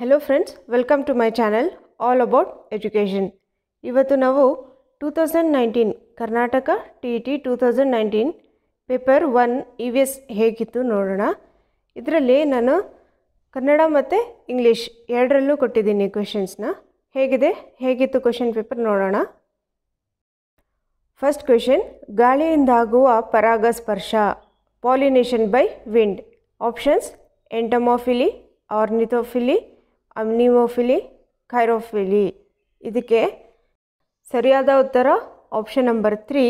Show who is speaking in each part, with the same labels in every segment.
Speaker 1: Hello friends welcome to my channel all about education ಇವತ್ತು ನಾವು two thousand nineteen Karnataka T E T two thousand nineteen paper one E V S ಹೇಗಿತ್ತು ನೋಡೋಣ ಇದರಲ್ಲಿ ನಾನು ಕನ್ನಡ ಮತ್ತು English ಎರಡರಲ್ಲೂ ಕೊಟ್ಟಿದ್ದೀನಿ ಕ್ವೆಶನ್ಸ್ನ ಹೇಗಿದೆ ಹೇಗಿತ್ತು ಕ್ವೆಶನ್ ಪೇಪರ್ ನೋಡೋಣ ಫಸ್ಟ್ ಕ್ವೆಶನ್ ಗಾಳಿಯಿಂದಾಗುವ ಪರಾಗಸ್ಪರ್ಶ pollination by wind options entomophily ornithophily anemophily chirophily ಇದಕ್ಕೆ ಸರಿಯಾದ ಉತ್ತರ ಆಪ್ಷನ್ ನಂಬರ್ ತ್ರೀ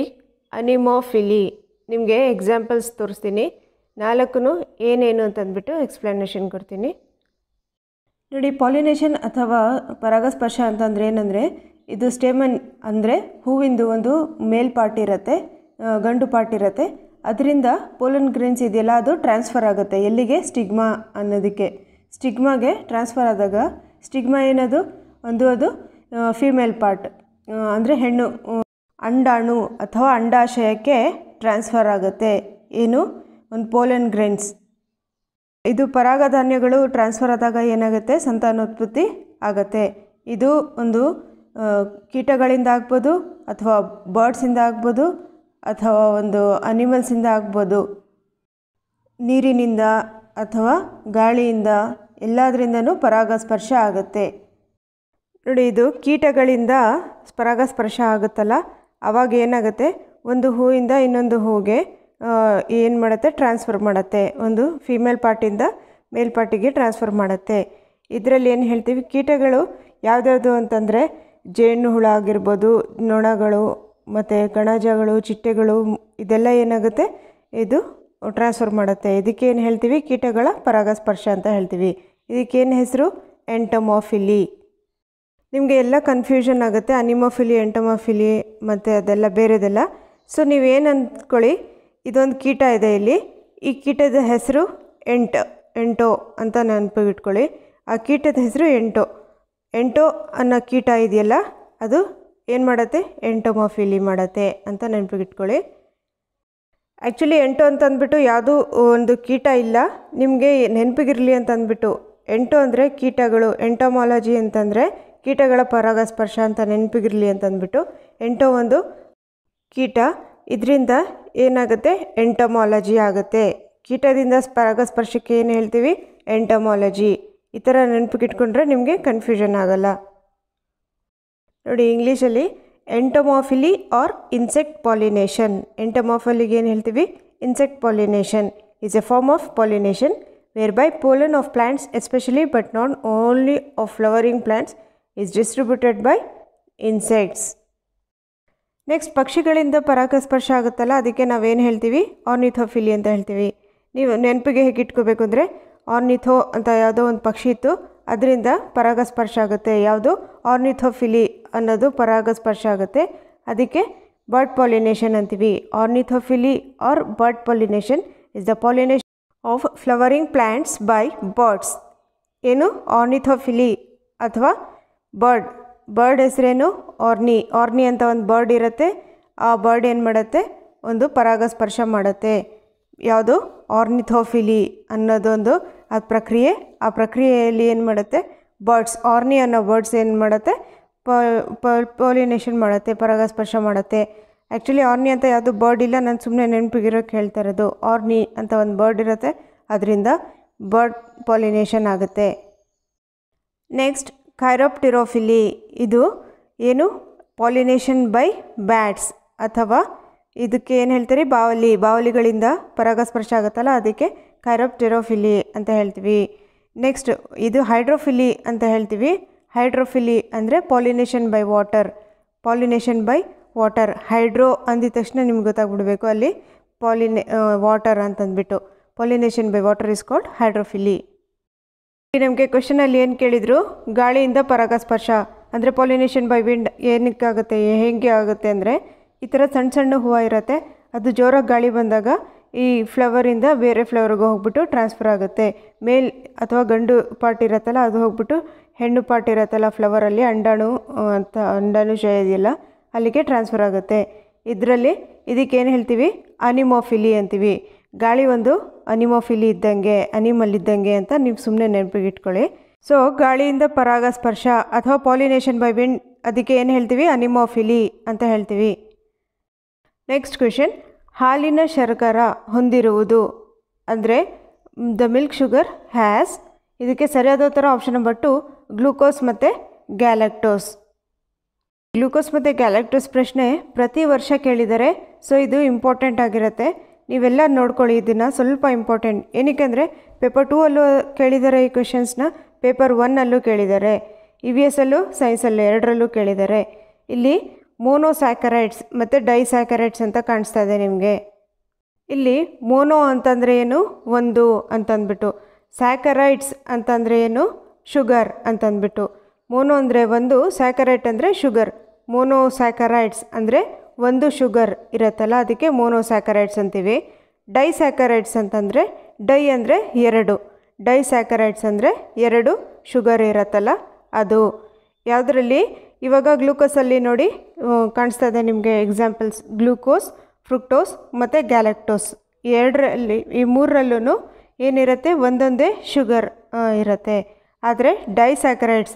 Speaker 1: ಅನಿಮೋಫಿಲಿ ನಿಮಗೆ ಎಕ್ಸಾಂಪಲ್ಸ್ ತೋರಿಸ್ತೀನಿ ನಾಲ್ಕು ಏನೇನು ಅಂತಂದ್ಬಿಟ್ಟು ಎಕ್ಸ್ಪ್ಲನೇಷನ್ ಕೊಡ್ತೀನಿ ನೋಡಿ ಪಾಲಿನೇಷನ್ ಅಥವಾ ಪರಾಗಸ್ಪರ್ಶ ಅಂತಂದರೆ ಏನಂದರೆ ಇದು ಸ್ಟೇಮನ್ ಅಂದರೆ ಹೂವಿಂದು ಒಂದು ಮೇಲ್ ಪಾರ್ಟ್ ಇರುತ್ತೆ ಗಂಡು ಪಾರ್ಟ್ ಇರುತ್ತೆ ಅದರಿಂದ ಪೋಲನ್ ಗ್ರೀನ್ಸ್ ಇದೆಯಲ್ಲ ಅದು ಟ್ರಾನ್ಸ್ಫರ್ ಆಗುತ್ತೆ ಎಲ್ಲಿಗೆ ಸ್ಟಿಗ್ಮಾ ಅನ್ನೋದಕ್ಕೆ ಸ್ಟಿಗ್ಮಾಗೆ ಟ್ರಾನ್ಸ್ಫರ್ ಆದಾಗ ಸ್ಟಿಗ್ಮಾ ಏನದು ಒಂದು ಅದು ಫೀಮೇಲ್ ಪಾರ್ಟ್ ಅಂದರೆ ಹೆಣ್ಣು ಅಂಡಾಣು ಅಥವಾ ಅಂಡಾಶಯಕ್ಕೆ ಟ್ರಾನ್ಸ್ಫರ್ ಆಗುತ್ತೆ ಏನು ಒಂದು ಪೋಲೆನ್ ಗ್ರೈನ್ಸ್ ಇದು ಪರಾಗ ಧಾನ್ಯಗಳು ಟ್ರಾನ್ಸ್ಫರ್ ಆದಾಗ ಏನಾಗುತ್ತೆ ಸಂತಾನೋತ್ಪತ್ತಿ ಆಗುತ್ತೆ ಇದು ಒಂದು ಕೀಟಗಳಿಂದ ಆಗ್ಬೋದು ಅಥವಾ ಬರ್ಡ್ಸಿಂದ ಆಗ್ಬೋದು ಅಥವಾ ಒಂದು ಅನಿಮಲ್ಸಿಂದ ಆಗ್ಬೋದು ನೀರಿನಿಂದ ಅಥವಾ ಗಾಳಿಯಿಂದ ಎಲ್ಲದರಿಂದನೂ ಪರಾಗಸ್ಪರ್ಶ ಆಗುತ್ತೆ ನೋಡಿ ಇದು ಕೀಟಗಳಿಂದ ಪರಾಗಸ್ಪರ್ಶ ಆಗುತ್ತಲ್ಲ ಅವಾಗ ಏನಾಗುತ್ತೆ ಒಂದು ಹೂವಿಂದ ಇನ್ನೊಂದು ಹೂಗೆ ಏನು ಮಾಡುತ್ತೆ ಟ್ರಾನ್ಸ್ಫರ್ ಮಾಡುತ್ತೆ ಒಂದು ಫಿಮೇಲ್ ಪಾರ್ಟಿಂದ ಮೇಲ್ ಪಾರ್ಟಿಗೆ ಟ್ರಾನ್ಸ್ಫರ್ ಮಾಡುತ್ತೆ ಇದರಲ್ಲಿ ಏನು ಹೇಳ್ತೀವಿ ಕೀಟಗಳು ಯಾವುದ್ಯಾವುದು ಅಂತಂದರೆ ಜೇನು ಹುಳ ಆಗಿರ್ಬೋದು ನೊಣಗಳು ಮತ್ತು ಕಣಜಗಳು ಚಿಟ್ಟೆಗಳು ಇದೆಲ್ಲ ಏನಾಗುತ್ತೆ ಇದು ಟ್ರಾನ್ಸ್ಫರ್ ಮಾಡುತ್ತೆ ಇದಕ್ಕೆ ಏನು ಹೇಳ್ತೀವಿ ಕೀಟಗಳ ಪರಾಗಸ್ಪರ್ಶ ಅಂತ ಹೇಳ್ತೀವಿ ಇದಕ್ಕೇನು ಹೆಸರು ಎಂಟಮೊಫಿಲಿ ನಿಮಗೆ ಎಲ್ಲ ಕನ್ಫ್ಯೂಷನ್ ಆಗುತ್ತೆ ಅನಿಮೊಫಿಲಿ ಎಂಟಮೊಫಿಲಿ ಮತ್ತು ಅದೆಲ್ಲ ಬೇರೆದೆಲ್ಲ ಸೊ ನೀವೇನು ಅಂದ್ಕೊಳ್ಳಿ ಇದೊಂದು ಕೀಟ ಇದೆ ಇಲ್ಲಿ ಈ ಕೀಟದ ಹೆಸರು ಎಂಟು ಎಂಟೋ ಅಂತ ನೆನಪಿಗಿಟ್ಕೊಳ್ಳಿ ಆ ಕೀಟದ ಹೆಸರು ಎಂಟೋ ಎಂಟೋ ಅನ್ನೋ ಕೀಟ ಇದೆಯಲ್ಲ ಅದು ಏನು ಮಾಡತ್ತೆ ಎಂಟೊಮೊಫಿಲಿ ಮಾಡತ್ತೆ ಅಂತ ನೆನಪಿಗಿಟ್ಕೊಳ್ಳಿ ಆ್ಯಕ್ಚುಲಿ ಎಂಟು ಅಂತ ಅಂದ್ಬಿಟ್ಟು ಯಾವುದೂ ಒಂದು ಕೀಟ ಇಲ್ಲ ನಿಮಗೆ ನೆನಪಿಗಿರಲಿ ಅಂತ ಅಂದ್ಬಿಟ್ಟು ಎಂಟು ಅಂದರೆ ಕೀಟಗಳು ಎಂಟೊಮಾಲಜಿ ಅಂತಂದರೆ ಕೀಟಗಳ ಪರಾಗಸ್ಪರ್ಶ ಅಂತ ನೆನಪಿಗಿರಲಿ ಅಂತಂದ್ಬಿಟ್ಟು ಎಂಟೋ ಒಂದು ಕೀಟ ಇದರಿಂದ ಏನಾಗುತ್ತೆ ಎಂಟೊಮಾಲಜಿ ಆಗುತ್ತೆ ಕೀಟದಿಂದ ಪರಾಗಸ್ಪರ್ಶಕ್ಕೆ ಏನು ಹೇಳ್ತೀವಿ ಎಂಟೊಮಾಲಜಿ ಈ ಥರ ನೆನಪಿಗಿಟ್ಕೊಂಡ್ರೆ ನಿಮಗೆ ಕನ್ಫ್ಯೂಷನ್ ಆಗಲ್ಲ ನೋಡಿ ಇಂಗ್ಲೀಷಲ್ಲಿ ಎಂಟೊಮಾಫಿಲಿ ಆರ್ ಇನ್ಸೆಕ್ಟ್ ಪಾಲಿನೇಷನ್ ಎಂಟೊಮಾಫಿಲಿಗೆ ಏನು ಹೇಳ್ತೀವಿ insect pollination is a form of pollination whereby pollen of plants especially but not only of flowering plants is distributed by insects. Next ಪಕ್ಷಿಗಳಿಂದ ಪರಾಗಸ್ಪರ್ಶ ಆಗುತ್ತಲ್ಲ ಅದಕ್ಕೆ ನಾವೇನು ಹೇಳ್ತೀವಿ ಆರ್ನಿಥೋಫಿಲಿ ಅಂತ ಹೇಳ್ತೀವಿ ನೀವು ನೆನಪಿಗೆ ಹೇಗೆ ಇಟ್ಕೋಬೇಕು ಅಂದರೆ ಆರ್ನಿಥೋ ಅಂತ ಯಾವುದೋ ಒಂದು ಪಕ್ಷಿ ಇತ್ತು ಅದರಿಂದ ಪರಾಗಸ್ಪರ್ಶ ಆಗುತ್ತೆ ಯಾವುದು ಆರ್ನಿಥೋಫಿಲಿ ಅನ್ನೋದು ಪರಾಗಸ್ಪರ್ಶ ಆಗುತ್ತೆ ಅದಕ್ಕೆ ಬರ್ಡ್ ಪಾಲಿನೇಷನ್ ಅಂತೀವಿ ornithophily or bird pollination is the pollination of flowering plants by birds ಏನು ಆರ್ನಿಥೋಫಿಲಿ ಅಥವಾ ಬರ್ಡ್ ಬರ್ಡ್ ಹೆಸರೇನು ಆರ್ನಿ ಆರ್ನಿ ಅಂತ ಒಂದು ಬರ್ಡ್ ಇರುತ್ತೆ ಆ ಬರ್ಡ್ ಏನು ಮಾಡುತ್ತೆ ಒಂದು ಪರಾಗಸ್ಪರ್ಶ ಮಾಡುತ್ತೆ ಯಾವುದು ಆರ್ನಿಥೋಫಿಲಿ ಅನ್ನೋದೊಂದು ಆ ಪ್ರಕ್ರಿಯೆ ಆ ಪ್ರಕ್ರಿಯೆಯಲ್ಲಿ ಏನು ಮಾಡುತ್ತೆ ಬರ್ಡ್ಸ್ ಆರ್ನಿ ಅನ್ನೋ ಬರ್ಡ್ಸ್ ಏನು ಮಾಡುತ್ತೆ ಪೋಲಿನೇಷನ್ ಮಾಡುತ್ತೆ ಪರಾಗಸ್ಪರ್ಶ ಮಾಡುತ್ತೆ ಆ್ಯಕ್ಚುಲಿ ಆರ್ನಿ ಅಂತ ಯಾವುದು ಬರ್ಡ್ ಇಲ್ಲ ನಾನು ಸುಮ್ಮನೆ ನೆನಪಿಗಿರೋಕ್ಕೆ ಹೇಳ್ತಾ ಇರೋದು ಆರ್ನಿ ಅಂತ ಒಂದು ಬರ್ಡ್ ಇರುತ್ತೆ ಅದರಿಂದ ಬರ್ಡ್ ಪಾಲಿನೇಷನ್ ಆಗುತ್ತೆ ನೆಕ್ಸ್ಟ್ ಕೈರೋಪ್ಟಿರೋಫಿಲಿ ಇದು ಏನು ಪಾಲಿನೇಷನ್ ಬೈ ಬ್ಯಾಟ್ಸ್ ಅಥವಾ ಇದಕ್ಕೆ ಏನು ಹೇಳ್ತೀರಿ ಬಾವಲಿ ಬಾವಲಿಗಳಿಂದ ಪರಾಗಸ್ಪರ್ಶ ಆಗುತ್ತಲ್ಲ ಅದಕ್ಕೆ ಕೈರೋಪ್ಟಿರೋಫಿಲಿ ಅಂತ ಹೇಳ್ತೀವಿ ನೆಕ್ಸ್ಟ್ ಇದು ಹೈಡ್ರೋಫಿಲಿ ಅಂತ ಹೇಳ್ತೀವಿ ಹೈಡ್ರೋಫಿಲಿ ಅಂದರೆ pollination by water pollination by water hydro ಅಂದಿದ ತಕ್ಷಣ ನಿಮ್ಗೆ ಗೊತ್ತಾಗ್ಬಿಡಬೇಕು ಅಲ್ಲಿ ಪಾಲಿನೆ ವಾಟರ್ ಅಂತಂದ್ಬಿಟ್ಟು pollination by water is called hydrophily ನಮಗೆ ಕ್ವಶನಲ್ಲಿ ಏನು ಕೇಳಿದರು ಗಾಳಿಯಿಂದ ಪರಾಗಸ್ಪರ್ಶ ಅಂದರೆ ಪಾಲಿನೇಷನ್ ಬೈ ವಿಂಡ್ ಏನಕ್ಕಾಗುತ್ತೆ ಹೇಗೆ ಆಗುತ್ತೆ ಅಂದರೆ ಈ ಥರ ಸಣ್ಣ ಸಣ್ಣ ಹೂವು ಇರುತ್ತೆ ಅದು ಜೋರಾಗಿ ಗಾಳಿ ಬಂದಾಗ ಈ ಫ್ಲವರಿಂದ ಬೇರೆ ಫ್ಲವರ್ಗೆ ಹೋಗ್ಬಿಟ್ಟು ಟ್ರಾನ್ಸ್ಫರ್ ಆಗುತ್ತೆ ಮೇಲ್ ಅಥವಾ ಗಂಡು ಪಾರ್ಟ್ ಇರುತ್ತಲ್ಲ ಅದು ಹೋಗ್ಬಿಟ್ಟು ಹೆಣ್ಣು ಪಾರ್ಟ್ ಇರುತ್ತಲ್ಲ ಫ್ಲವರಲ್ಲಿ ಅಂಡಾಣು ಅಂತ ಅಂಡಾಣು ಇದೆಯಲ್ಲ ಅಲ್ಲಿಗೆ ಟ್ರಾನ್ಸ್ಫರ್ ಆಗುತ್ತೆ ಇದರಲ್ಲಿ ಇದಕ್ಕೇನು ಹೇಳ್ತೀವಿ ಅನಿಮೋಫಿಲಿ ಅಂತೀವಿ ಗಾಳಿ ಒಂದು ಅನಿಮೋಫಿಲಿ ಇದ್ದಂಗೆ ಅನಿಮಲ್ ಇದ್ದಂಗೆ ಅಂತ ನೀವು ಸುಮ್ಮನೆ ನೆನಪಿಗೆ ಇಟ್ಕೊಳ್ಳಿ ಸೊ ಗಾಳಿಯಿಂದ ಪರಾಗ ಸ್ಪರ್ಶ ಅಥವಾ ಪಾಲಿನೇಷನ್ ಬೈ ವಿಂಡ್ ಅದಕ್ಕೆ ಏನು ಹೇಳ್ತೀವಿ ಅನಿಮೋಫಿಲಿ ಅಂತ ಹೇಳ್ತೀವಿ ನೆಕ್ಸ್ಟ್ ಕ್ವೆಶನ್ ಹಾಲಿನ ಶರ್ಕರ ಹೊಂದಿರುವುದು ಅಂದರೆ ದ ಮಿಲ್ಕ್ ಶುಗರ್ ಹ್ಯಾಸ್ ಇದಕ್ಕೆ ಸರಿಯಾದ ಥರ ಆಪ್ಷನ್ ನಂಬರ್ ಟು ಗ್ಲೂಕೋಸ್ ಮತ್ತು ಗ್ಯಾಲಕ್ಟೋಸ್ ಗ್ಲೂಕೋಸ್ ಮತ್ತು ಗ್ಯಾಲಕ್ಟೋಸ್ ಪ್ರಶ್ನೆ ಪ್ರತಿ ವರ್ಷ ಕೇಳಿದರೆ ಸೊ ಇದು ಇಂಪಾರ್ಟೆಂಟ್ ಆಗಿರುತ್ತೆ ನೀವೆಲ್ಲ ನೋಡ್ಕೊಳ್ಳಿ ಇದನ್ನು ಸ್ವಲ್ಪ ಇಂಪಾರ್ಟೆಂಟ್ ಏನಕ್ಕೆ ಪೇಪರ್ ಟೂ ಅಲ್ಲೂ ಕೇಳಿದ್ದಾರೆ ಈ ಕ್ವೆಶನ್ಸ್ನ ಪೇಪರ್ ಒನ್ನಲ್ಲೂ ಕೇಳಿದ್ದಾರೆ ಇ ವಿ ಎಸ್ ಅಲ್ಲೂ ಸೈನ್ಸಲ್ಲೂ e ಎರಡರಲ್ಲೂ ಕೇಳಿದ್ದಾರೆ ಇಲ್ಲಿ ಮೋನೋಸ್ಯಾಕರೈಡ್ಸ್ ಮತ್ತು ಡೈಸ್ಯಾಕರೈಡ್ಸ್ ಅಂತ ಕಾಣಿಸ್ತಾ ಇದೆ ನಿಮಗೆ ಇಲ್ಲಿ ಮೋನೋ ಅಂತಂದರೆ ಏನು ಒಂದು ಅಂತಂದ್ಬಿಟ್ಟು ಸ್ಯಾಕರೈಡ್ಸ್ ಅಂತಂದರೆ ಏನು ಶುಗರ್ ಅಂತಂದ್ಬಿಟ್ಟು ಮೋನೋ ಅಂದರೆ ಒಂದು ಸ್ಯಾಕರೈಟ್ ಅಂದರೆ ಶುಗರ್ ಮೋನೋಸ್ಯಾಕರೈಡ್ಸ್ ಅಂದರೆ ಒಂದು ಶುಗರ್ ಇರುತ್ತಲ್ಲ ಅದಕ್ಕೆ ಮೋನೋಸ್ಯಾಕರೈಡ್ಸ್ ಅಂತೀವಿ ಡೈಸ್ಯಾಕರೈಡ್ಸ್ ಅಂತಂದರೆ ಡೈ ಅಂದರೆ ಎರಡು ಡೈಸ್ಯಾಕರೈಡ್ಸ್ ಅಂದರೆ ಎರಡು ಶುಗರ್ ಇರುತ್ತಲ್ಲ ಅದು ಯಾವುದರಲ್ಲಿ ಇವಾಗ ಗ್ಲೂಕೋಸಲ್ಲಿ ನೋಡಿ ಕಾಣಿಸ್ತಾ ಇದೆ ನಿಮಗೆ ಎಕ್ಸಾಂಪಲ್ಸ್ ಗ್ಲೂಕೋಸ್ ಫ್ರುಕ್ಟೋಸ್ ಮತ್ತು ಗ್ಯಾಲಕ್ಟೋಸ್ ಎರಡರಲ್ಲಿ ಈ ಮೂರರಲ್ಲೂ ಏನಿರುತ್ತೆ ಒಂದೊಂದೇ ಶುಗರ್ ಇರುತ್ತೆ ಆದರೆ ಡೈಸ್ಯಾಕರೈಡ್ಸ್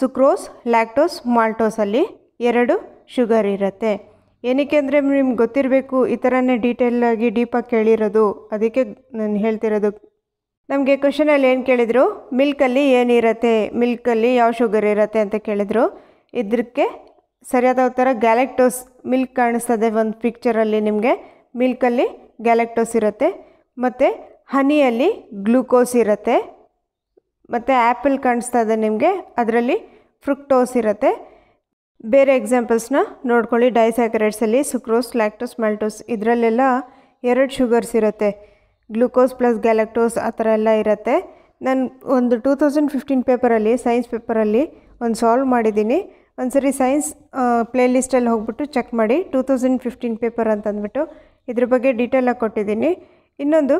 Speaker 1: ಸುಕ್ರೋಸ್ ಲ್ಯಾಕ್ಟೋಸ್ ಮಾಲ್ಟೋಸಲ್ಲಿ ಎರಡು ಶುಗರ್ ಇರುತ್ತೆ ಏನಕ್ಕೆ ಅಂದರೆ ನಿಮ್ಗೆ ಗೊತ್ತಿರಬೇಕು ಈ ಥರನೇ ಡೀಟೇಲಾಗಿ ಡೀಪಾಗಿ ಕೇಳಿರೋದು ಅದಕ್ಕೆ ನಾನು ಹೇಳ್ತಿರೋದು ನಮಗೆ ಕ್ವಶನಲ್ಲಿ ಏನು ಕೇಳಿದರು ಮಿಲ್ಕಲ್ಲಿ ಏನಿರತ್ತೆ ಮಿಲ್ಕಲ್ಲಿ ಯಾವ ಶುಗರ್ ಇರುತ್ತೆ ಅಂತ ಕೇಳಿದರು ಇದಕ್ಕೆ ಸರಿಯಾದ ಥರ ಗ್ಯಾಲೆಕ್ಟೋಸ್ ಮಿಲ್ಕ್ ಕಾಣಿಸ್ತದೆ ಒಂದು ಪಿಕ್ಚರಲ್ಲಿ ನಿಮಗೆ ಮಿಲ್ಕಲ್ಲಿ ಗ್ಯಾಲೆಕ್ಟೋಸ್ ಇರುತ್ತೆ ಮತ್ತು ಹನಿಯಲ್ಲಿ ಗ್ಲೂಕೋಸ್ ಇರುತ್ತೆ ಮತ್ತು ಆ್ಯಪಲ್ ಕಾಣಿಸ್ತದೆ ನಿಮಗೆ ಅದರಲ್ಲಿ ಫ್ರುಕ್ಟೋಸ್ ಇರುತ್ತೆ ಬೇರೆ ಎಕ್ಸಾಂಪಲ್ಸ್ನ ನೋಡ್ಕೊಳ್ಳಿ ಡೈಸ್ಯಾಕರೈಡ್ಸಲ್ಲಿ ಸುಕ್ರೋಸ್ ಲ್ಯಾಕ್ಟೋಸ್ ಮಲ್ಟೋಸ್ ಇದರಲ್ಲೆಲ್ಲ ಎರಡು ಶುಗರ್ಸ್ ಇರುತ್ತೆ ಗ್ಲುಕೋಸ್ ಪ್ಲಸ್ ಗ್ಯಾಲಕ್ಟೋಸ್ ಆ ಥರ ಎಲ್ಲ ಇರುತ್ತೆ ನಾನು ಒಂದು ಟೂ ತೌಸಂಡ್ ಫಿಫ್ಟೀನ್ ಪೇಪರಲ್ಲಿ ಸೈನ್ಸ್ ಪೇಪರಲ್ಲಿ ಒಂದು ಸಾಲ್ವ್ ಮಾಡಿದ್ದೀನಿ ಒಂದು ಸರಿ ಸೈನ್ಸ್ ಪ್ಲೇಲಿಸ್ಟಲ್ಲಿ ಹೋಗ್ಬಿಟ್ಟು ಚೆಕ್ ಮಾಡಿ ಟೂ ತೌಸಂಡ್ ಫಿಫ್ಟೀನ್ ಪೇಪರ್ ಅಂತಂದ್ಬಿಟ್ಟು ಇದ್ರ ಬಗ್ಗೆ ಡೀಟೇಲಾಗಿ ಕೊಟ್ಟಿದ್ದೀನಿ ಇನ್ನೊಂದು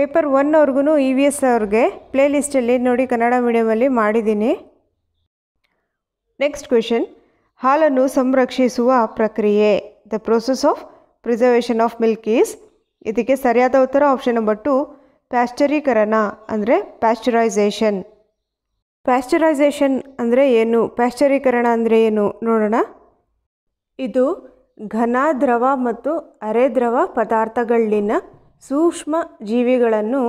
Speaker 1: ಪೇಪರ್ ಒನ್ ಅವ್ರಿಗೂ ಇ ವಿ ಎಸ್ ಅವ್ರಿಗೆ ಪ್ಲೇಲಿಸ್ಟಲ್ಲಿ ನೋಡಿ ಕನ್ನಡ ಮೀಡಿಯಮಲ್ಲಿ ಮಾಡಿದ್ದೀನಿ ನೆಕ್ಸ್ಟ್ ಕ್ವೆಶನ್ ಹಾಲನ್ನು ಸಂರಕ್ಷಿಸುವ ಪ್ರಕ್ರಿಯೆ the process of preservation of milk is ಇದಕ್ಕೆ ಸರಿಯಾದ ಉತ್ತರ ಆಪ್ಷನ್ ನಂಬರ್ ಟು ಪ್ಯಾಶ್ಚರೀಕರಣ ಅಂದರೆ ಪ್ಯಾಶ್ಚರೈಸೇಷನ್ ಪ್ಯಾಶ್ಚರೈಸೇಷನ್ ಅಂದರೆ ಏನು ಪ್ಯಾಶ್ಚರೀಕರಣ ಅಂದರೆ ಏನು ನೋಡೋಣ ಇದು ಘನ ದ್ರವ ಮತ್ತು ಅರೆ ದ್ರವ ಪದಾರ್ಥಗಳಲ್ಲಿನ ಸೂಕ್ಷ್ಮ ಜೀವಿಗಳನ್ನು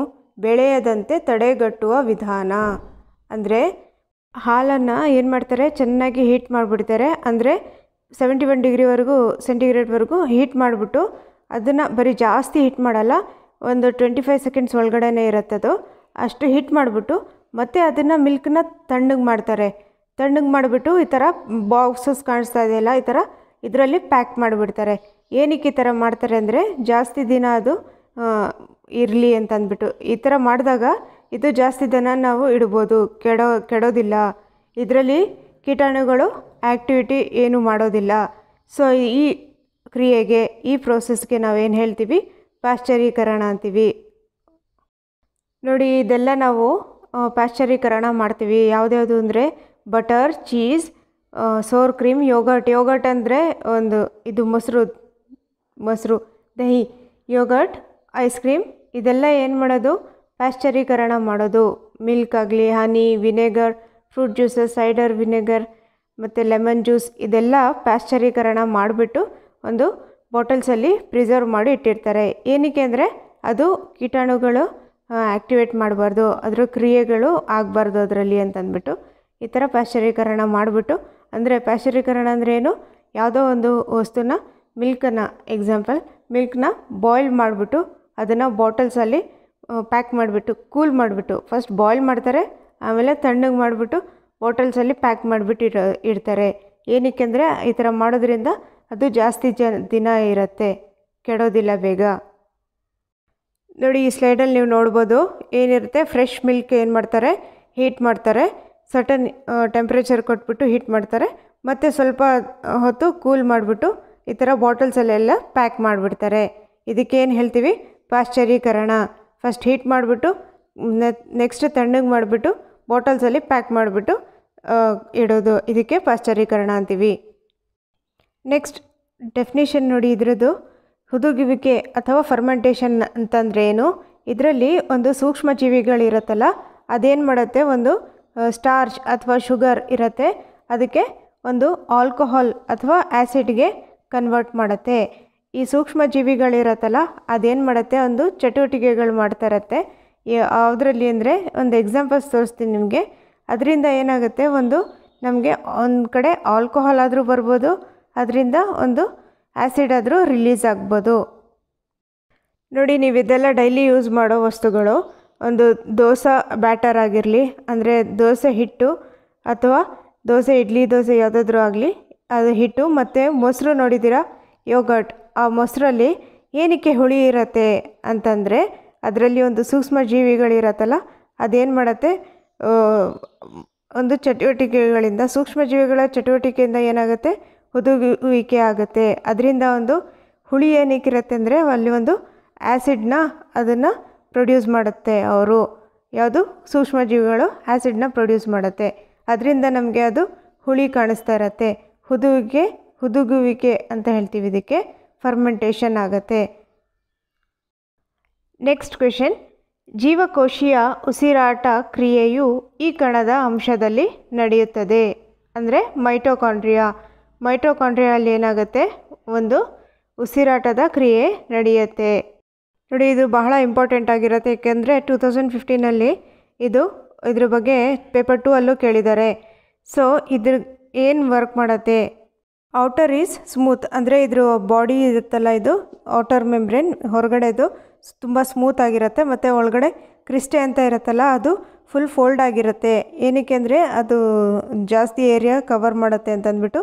Speaker 1: ಬೆಳೆಯದಂತೆ ತಡೆಗಟ್ಟುವ ವಿಧಾನ ಅಂದರೆ ಹಾಲನ್ನು ಏನು ಮಾಡ್ತಾರೆ ಚೆನ್ನಾಗಿ ಹೀಟ್ ಮಾಡಿಬಿಡ್ತಾರೆ ಅಂದರೆ ಸೆವೆಂಟಿ ಒನ್ ಡಿಗ್ರಿವರೆಗೂ ಸೆಂಟಿಗ್ರೇಡ್ವರೆಗೂ ಹೀಟ್ ಮಾಡಿಬಿಟ್ಟು ಅದನ್ನು ಬರೀ ಜಾಸ್ತಿ ಹೀಟ್ ಮಾಡಲ್ಲ ಒಂದು ಟ್ವೆಂಟಿ ಫೈವ್ ಸೆಕೆಂಡ್ಸ್ ಒಳಗಡೆನೇ ಇರುತ್ತದು ಅಷ್ಟು ಹೀಟ್ ಮಾಡಿಬಿಟ್ಟು ಮತ್ತು ಅದನ್ನು ಮಿಲ್ಕ್ನ ತಣ್ಣಗೆ ಮಾಡ್ತಾರೆ ತಣ್ಣಗೆ ಮಾಡಿಬಿಟ್ಟು ಈ ಥರ ಬಾಕ್ಸಸ್ ಕಾಣಿಸ್ತಾ ಇದೆಯಲ್ಲ ಈ ಥರ ಇದರಲ್ಲಿ ಪ್ಯಾಕ್ ಮಾಡಿಬಿಡ್ತಾರೆ ಏನಕ್ಕೆ ಈ ಥರ ಮಾಡ್ತಾರೆ ಅಂದರೆ ಜಾಸ್ತಿ ದಿನ ಅದು ಇರಲಿ ಅಂತಂದ್ಬಿಟ್ಟು ಈ ಥರ ಮಾಡಿದಾಗ ಇದು ಜಾಸ್ತಿ ದಿನ ನಾವು ಇಡ್ಬೋದು ಕೆಡೋ ಕೆಡೋದಿಲ್ಲ ಇದರಲ್ಲಿ ಕೀಟಾಣುಗಳು ಆ್ಯಕ್ಟಿವಿಟಿ ಏನು ಮಾಡೋದಿಲ್ಲ ಸೊ ಈ ಕ್ರಿಯೆಗೆ ಈ ಪ್ರೋಸೆಸ್ಗೆ ಏನು ಹೇಳ್ತೀವಿ ಪಾಶ್ಚರೀಕರಣ ಅಂತೀವಿ ನೋಡಿ ಇದೆಲ್ಲ ನಾವು ಪಾಶ್ಚರೀಕರಣ ಮಾಡ್ತೀವಿ ಯಾವುದ್ಯಾವುದು ಅಂದರೆ butter cheese sour cream yogurt yogurt ಅಂದರೆ ಒಂದು ಇದು ಮೊಸರು ಮೊಸರು ದಹಿ ಯೋಗಟ್ ಐಸ್ ಕ್ರೀಮ್ ಇದೆಲ್ಲ ಏನು ಮಾಡೋದು ಪ್ಯಾಶ್ಚರೀಕರಣ ಮಾಡೋದು ಮಿಲ್ಕ್ ಆಗಲಿ honey vinegar fruit juices cider vinegar ಮತ್ತು ಲೆಮನ್ ಜ್ಯೂಸ್ ಇದೆಲ್ಲ ಪ್ಯಾಶ್ಚರೀಕರಣ ಮಾಡಿಬಿಟ್ಟು ಒಂದು ಬಾಟಲ್ಸಲ್ಲಿ ಪ್ರಿಸರ್ವ್ ಮಾಡಿ ಇಟ್ಟಿರ್ತಾರೆ ಏನಕ್ಕೆ ಅಂದರೆ ಅದು ಕೀಟಾಣುಗಳು ಆ್ಯಕ್ಟಿವೇಟ್ ಮಾಡಬಾರ್ದು ಅದರ ಕ್ರಿಯೆಗಳು ಆಗಬಾರ್ದು ಅದರಲ್ಲಿ ಅಂತಂದ್ಬಿಟ್ಟು ಈ ಥರ ಪ್ಯಾಶ್ಚರೀಕರಣ ಮಾಡಿಬಿಟ್ಟು ಅಂದರೆ ಪ್ಯಾಶ್ಚರೀಕರಣ ಅಂದರೆ ಏನು ಯಾವುದೋ ಒಂದು ವಸ್ತುನ ಮಿಲ್ಕನ್ನು ಎಕ್ಸಾಂಪಲ್ ಮಿಲ್ಕ್ನ ಬಾಯ್ಲ್ ಮಾಡಿಬಿಟ್ಟು ಅದನ್ನು ಬಾಟಲ್ಸಲ್ಲಿ ಪ್ಯಾಕ್ ಮಾಡಿಬಿಟ್ಟು ಕೂಲ್ ಮಾಡಿಬಿಟ್ಟು ಫಸ್ಟ್ ಬಾಯ್ಲ್ ಮಾಡ್ತಾರೆ ಆಮೇಲೆ ತಣ್ಣಗೆ ಮಾಡಿಬಿಟ್ಟು ಬಾಟಲ್ಸಲ್ಲಿ ಪ್ಯಾಕ್ ಮಾಡಿಬಿಟ್ಟು ಇಡ ಇಡ್ತಾರೆ ಏನಕ್ಕೆ ಅಂದರೆ ಈ ಥರ ಮಾಡೋದ್ರಿಂದ ಅದು ಜಾಸ್ತಿ ಜ ದಿನ ಇರುತ್ತೆ ಕೆಡೋದಿಲ್ಲ ಬೇಗ ನೋಡಿ ಈ ಸ್ಲೈಡಲ್ಲಿ ನೀವು ನೋಡ್ಬೋದು ಏನಿರುತ್ತೆ ಫ್ರೆಶ್ ಮಿಲ್ಕ್ ಏನು ಮಾಡ್ತಾರೆ ಹೀಟ್ ಮಾಡ್ತಾರೆ ಸಟನ್ ಟೆಂಪ್ರೇಚರ್ ಕೊಟ್ಬಿಟ್ಟು ಹೀಟ್ ಮಾಡ್ತಾರೆ ಮತ್ತು ಸ್ವಲ್ಪ ಹೊತ್ತು ಕೂಲ್ ಮಾಡಿಬಿಟ್ಟು ಈ ಥರ ಬಾಟಲ್ಸಲ್ಲೆಲ್ಲ ಪ್ಯಾಕ್ ಮಾಡಿಬಿಡ್ತಾರೆ ಇದಕ್ಕೇನು ಹೇಳ್ತೀವಿ ಪಾಶ್ಚರೀಕರಣ ಫಸ್ಟ್ ಹೀಟ್ ಮಾಡಿಬಿಟ್ಟು ನೆಕ್ಸ್ಟ್ ತಣ್ಣಗೆ ಮಾಡಿಬಿಟ್ಟು ಬಾಟಲ್ಸಲ್ಲಿ ಪ್ಯಾಕ್ ಮಾಡಿಬಿಟ್ಟು ಇಡೋದು ಇದಕ್ಕೆ ಪಾಶ್ಚರೀಕರಣ ಅಂತೀವಿ ನೆಕ್ಸ್ಟ್ ಡೆಫಿನೇಷನ್ ನೋಡಿ ಇದರದ್ದು ಹುದುಗುವಿಕೆ ಅಥವಾ ಫರ್ಮೆಂಟೇಷನ್ ಅಂತಂದರೆ ಏನು ಇದರಲ್ಲಿ ಒಂದು ಸೂಕ್ಷ್ಮ ಜೀವಿಗಳಿರುತ್ತಲ್ಲ ಅದೇನು ಮಾಡುತ್ತೆ ಒಂದು ಸ್ಟಾರ್ಚ್ ಅಥವಾ ಶುಗರ್ ಇರುತ್ತೆ ಅದಕ್ಕೆ ಒಂದು ಆಲ್ಕೋಹಾಲ್ ಅಥವಾ ಆ್ಯಸಿಡ್ಗೆ ಕನ್ವರ್ಟ್ ಮಾಡುತ್ತೆ ಈ ಸೂಕ್ಷ್ಮ ಜೀವಿಗಳಿರತ್ತಲ್ಲ ಅದೇನು ಮಾಡುತ್ತೆ ಒಂದು ಚಟುವಟಿಕೆಗಳು ಮಾಡ್ತಾ ಇರತ್ತೆ ಅದರಲ್ಲಿ ಅಂದರೆ ಒಂದು ಎಕ್ಸಾಂಪಲ್ಸ್ ತೋರಿಸ್ತೀನಿ ನಿಮಗೆ ಅದರಿಂದ ಏನಾಗುತ್ತೆ ಒಂದು ನಮಗೆ ಒಂದು ಕಡೆ ಆಲ್ಕೋಹಾಲ್ ಆದರೂ ಬರ್ಬೋದು ಅದರಿಂದ ಒಂದು ಆ್ಯಸಿಡ್ ಆದರೂ ರಿಲೀಸ್ ಆಗ್ಬೋದು ನೋಡಿ ನೀವು ಇದೆಲ್ಲ ಡೈಲಿ ಯೂಸ್ ಮಾಡೋ ವಸ್ತುಗಳು ಒಂದು ದೋಸೆ ಬ್ಯಾಟರ್ ಆಗಿರಲಿ ಅಂದರೆ ದೋಸೆ ಹಿಟ್ಟು ಅಥವಾ ದೋಸೆ ಇಡ್ಲಿ ದೋಸೆ ಯಾವುದಾದ್ರೂ ಆಗಲಿ ಅದು ಹಿಟ್ಟು ಮತ್ತು ಮೊಸರು ನೋಡಿದ್ದೀರಾ ಯೋಗಟ್ ಆ ಮೊಸರಲ್ಲಿ ಏನಕ್ಕೆ ಹುಳಿ ಇರತ್ತೆ ಅಂತಂದರೆ ಅದರಲ್ಲಿ ಒಂದು ಸೂಕ್ಷ್ಮ ಜೀವಿಗಳಿರತ್ತಲ್ಲ ಅದೇನು ಮಾಡುತ್ತೆ ಒಂದು ಚಟುವಟಿಕೆಗಳಿಂದ ಸೂಕ್ಷ್ಮ ಜೀವಿಗಳ ಚಟುವಟಿಕೆಯಿಂದ ಏನಾಗುತ್ತೆ ಹುದುಗುವಿಕೆ ಆಗುತ್ತೆ ಅದರಿಂದ ಒಂದು ಹುಳಿ ಇರುತ್ತೆ ಅಂದರೆ ಅಲ್ಲಿ ಒಂದು ಆ್ಯಸಿಡ್ನ ಅದನ್ನು ಪ್ರೊಡ್ಯೂಸ್ ಮಾಡುತ್ತೆ ಅವರು ಯಾವುದು ಸೂಕ್ಷ್ಮ ಜೀವಿಗಳು ಆ್ಯಸಿಡ್ನ ಪ್ರೊಡ್ಯೂಸ್ ಮಾಡುತ್ತೆ ಅದರಿಂದ ನಮಗೆ ಅದು ಹುಳಿ ಕಾಣಿಸ್ತಾ ಇರತ್ತೆ ಹುದುವಿಗೆ ಹುದುಗುವಿಕೆ ಅಂತ ಹೇಳ್ತೀವಿ ಇದಕ್ಕೆ ಫರ್ಮೆಂಟೇಷನ್ ಆಗತ್ತೆ ನೆಕ್ಸ್ಟ್ ಕ್ವೆಶನ್ ಜೀವಕೋಶೀಯ ಉಸಿರಾಟ ಕ್ರಿಯೆಯು ಈ ಕಣದ ಅಂಶದಲ್ಲಿ ನಡೆಯುತ್ತದೆ ಅಂದರೆ ಮೈಟೋಕಾಂಡ್ರಿಯಾ ಮೈಟೋಕಾಂಡ್ರಿಯಲ್ಲಿ ಏನಾಗುತ್ತೆ ಒಂದು ಉಸಿರಾಟದ ಕ್ರಿಯೆ ನಡೆಯುತ್ತೆ ನೋಡಿ ಇದು ಬಹಳ ಇಂಪಾರ್ಟೆಂಟ್ ಆಗಿರುತ್ತೆ ಏಕೆಂದರೆ ಟೂ ತೌಸಂಡ್ ಫಿಫ್ಟೀನಲ್ಲಿ ಇದು ಇದ್ರ ಬಗ್ಗೆ ಪೇಪರ್ ಟೂ ಅಲ್ಲೂ ಕೇಳಿದ್ದಾರೆ ಸೊ ಇದ್ರ ಏನು ವರ್ಕ್ ಮಾಡುತ್ತೆ ಔಟರ್ ಈಸ್ ಸ್ಮೂತ್ ಅಂದರೆ ಇದ್ರ ಬಾಡಿ ಇರುತ್ತಲ್ಲ ಇದು ಔಟರ್ ಮೆಂಬ್ರೇನ್ ಹೊರಗಡೆದು ತುಂಬ ಸ್ಮೂತ್ ಆಗಿರುತ್ತೆ ಮತ್ತು ಒಳಗಡೆ ಕ್ರಿಸ್ಟೆ ಅಂತ ಇರುತ್ತಲ್ಲ ಅದು ಫುಲ್ ಫೋಲ್ಡ್ ಆಗಿರುತ್ತೆ ಏನಕ್ಕೆ ಅಂದರೆ ಅದು ಜಾಸ್ತಿ ಏರಿಯಾ ಕವರ್ ಮಾಡುತ್ತೆ ಅಂತಂದ್ಬಿಟ್ಟು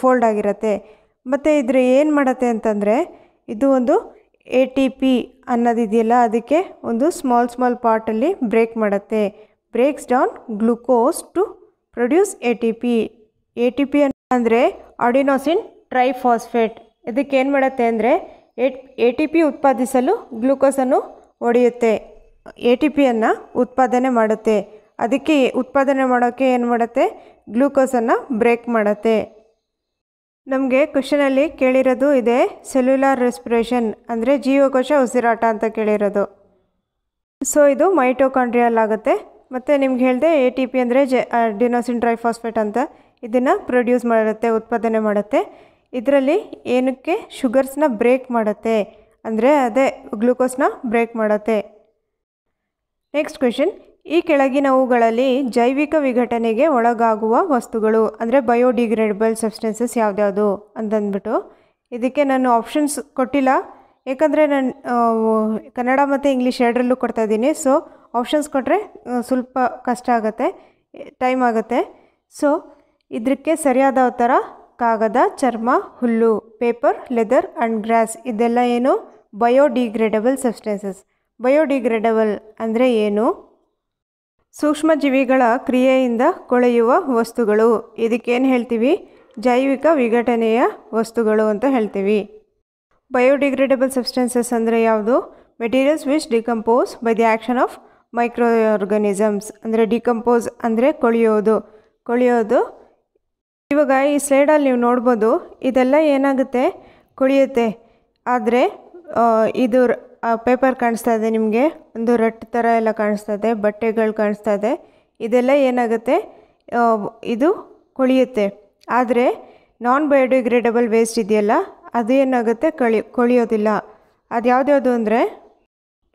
Speaker 1: ಫೋಲ್ಡ್ ಆಗಿರುತ್ತೆ ಮತ್ತು ಇದ್ರ ಏನು ಮಾಡುತ್ತೆ ಅಂತಂದರೆ ಇದು ಒಂದು ಎ ಟಿ ಪಿ ಅನ್ನೋದಿದೆಯಲ್ಲ ಅದಕ್ಕೆ ಒಂದು ಸ್ಮಾಲ್ ಸ್ಮಾಲ್ ಪಾರ್ಟಲ್ಲಿ ಬ್ರೇಕ್ ಮಾಡುತ್ತೆ breaks down glucose to produce A T P A T P ಅಂದರೆ ಅಡಿನೋಸಿನ್ ಟ್ರೈಫಾಸ್ಫೇಟ್ ಇದಕ್ಕೇನು ಮಾಡುತ್ತೆ ಅಂದರೆ ಎ ಟಿ ಪಿ ಉತ್ಪಾದಿಸಲು ಗ್ಲೂಕೋಸನ್ನು ಒಡೆಯುತ್ತೆ ಎ ಟಿ ಪಿಯನ್ನು ಉತ್ಪಾದನೆ ಮಾಡುತ್ತೆ ಅದಕ್ಕೆ ಉತ್ಪಾದನೆ ಮಾಡೋಕ್ಕೆ ಏನು ಮಾಡುತ್ತೆ ಗ್ಲೂಕೋಸನ್ನು ಬ್ರೇಕ್ ಮಾಡುತ್ತೆ ನಮಗೆ ಕ್ವಶನಲ್ಲಿ ಕೇಳಿರೋದು ಇದೆ ಸೆಲ್ಯುಲಾರ್ ರೆಸ್ಪಿರೇಷನ್ ಅಂದರೆ ಜೀವಕೋಶ ಉಸಿರಾಟ ಅಂತ ಕೇಳಿರೋದು ಸೊ ಇದು ಮೈಟೋಕಾಂಡ್ರಿಯಲ್ ಆಗುತ್ತೆ ಮತ್ತು ನಿಮ್ಗೆ ಹೇಳಿದೆ ಎ ಟಿ ಪಿ ಅಂದರೆ ಜೆ ಡಿನೋಸಿನ್ ಫಾಸ್ಫೇಟ್ ಅಂತ ಇದನ್ನು ಪ್ರೊಡ್ಯೂಸ್ ಮಾಡುತ್ತೆ ಉತ್ಪಾದನೆ ಮಾಡುತ್ತೆ ಇದರಲ್ಲಿ ಏನಕ್ಕೆ ಶುಗರ್ಸ್ನ ಬ್ರೇಕ್ ಮಾಡುತ್ತೆ ಅಂದರೆ ಅದೇ ಗ್ಲುಕೋಸ್ನ ಬ್ರೇಕ್ ಮಾಡುತ್ತೆ ನೆಕ್ಸ್ಟ್ ಕ್ವೆಶನ್ ಈ ಕೆಳಗಿನವುಗಳಲ್ಲಿ ಜೈವಿಕ ವಿಘಟನೆಗೆ ಒಳಗಾಗುವ ವಸ್ತುಗಳು ಅಂದರೆ ಬಯೋಡಿಗ್ರೇಡಬಲ್ ಸಬ್ಸ್ಟೆನ್ಸಸ್ ಯಾವುದ್ಯಾವುದು ಅಂತಂದ್ಬಿಟ್ಟು ಇದಕ್ಕೆ ನಾನು ಆಪ್ಷನ್ಸ್ ಕೊಟ್ಟಿಲ್ಲ ಏಕೆಂದರೆ ನಾನು ಕನ್ನಡ ಮತ್ತು ಇಂಗ್ಲೀಷ್ ಎರಡರಲ್ಲೂ ಇದ್ದೀನಿ ಸೊ ಆಪ್ಷನ್ಸ್ ಕೊಟ್ಟರೆ ಸ್ವಲ್ಪ ಕಷ್ಟ ಆಗುತ್ತೆ ಟೈಮ್ ಆಗುತ್ತೆ ಸೊ ಇದಕ್ಕೆ ಸರಿಯಾದ ಥರ ಕಾಗದ ಚರ್ಮ ಹುಲ್ಲು ಪೇಪರ್ ಲೆದರ್ ಆ್ಯಂಡ್ ಗ್ರಾಸ್ ಇದೆಲ್ಲ ಏನು ಬಯೋಡಿಗ್ರೇಡಬಲ್ ಸಬ್ಸ್ಟೆನ್ಸಸ್ ಬಯೋಡಿಗ್ರೇಡಬಲ್ ಅಂದರೆ ಏನು ಸೂಕ್ಷ್ಮಜೀವಿಗಳ ಕ್ರಿಯೆಯಿಂದ ಕೊಳೆಯುವ ವಸ್ತುಗಳು ಇದಕ್ಕೇನು ಹೇಳ್ತೀವಿ ಜೈವಿಕ ವಿಘಟನೆಯ ವಸ್ತುಗಳು ಅಂತ ಹೇಳ್ತೀವಿ ಬಯೋಡಿಗ್ರೇಡಬಲ್ ಸಬ್ಸ್ಟೆನ್ಸಸ್ ಅಂದರೆ ಯಾವುದು materials which decompose by the action of microorganisms ಅಂದರೆ ಡಿಕಂಪೋಸ್ ಅಂದರೆ ಕೊಳೆಯೋದು ಕೊಳೆಯೋದು ಇವಾಗ ಈ ಸ್ಲೈಡಲ್ಲಿ ನೀವು ನೋಡ್ಬೋದು ಇದೆಲ್ಲ ಏನಾಗುತ್ತೆ ಕುಳಿಯುತ್ತೆ ಆದರೆ ಇದು ಪೇಪರ್ ಕಾಣಿಸ್ತಾ ಇದೆ ನಿಮಗೆ ಒಂದು ರಟ್ ಥರ ಎಲ್ಲ ಕಾಣಿಸ್ತಾ ಇದೆ ಬಟ್ಟೆಗಳು ಕಾಣಿಸ್ತಾ ಇದೆ ಇದೆಲ್ಲ ಏನಾಗುತ್ತೆ ಇದು ಕೊಳೆಯುತ್ತೆ ಆದರೆ ನಾನ್ ಬಯೋಡಿಗ್ರೇಡಬಲ್ ವೇಸ್ಟ್ ಇದೆಯಲ್ಲ ಅದು ಏನಾಗುತ್ತೆ ಕಳಿ ಕೊಳಿಯೋದಿಲ್ಲ ಅದು ಯಾವುದ್ಯಾವುದು ಅಂದರೆ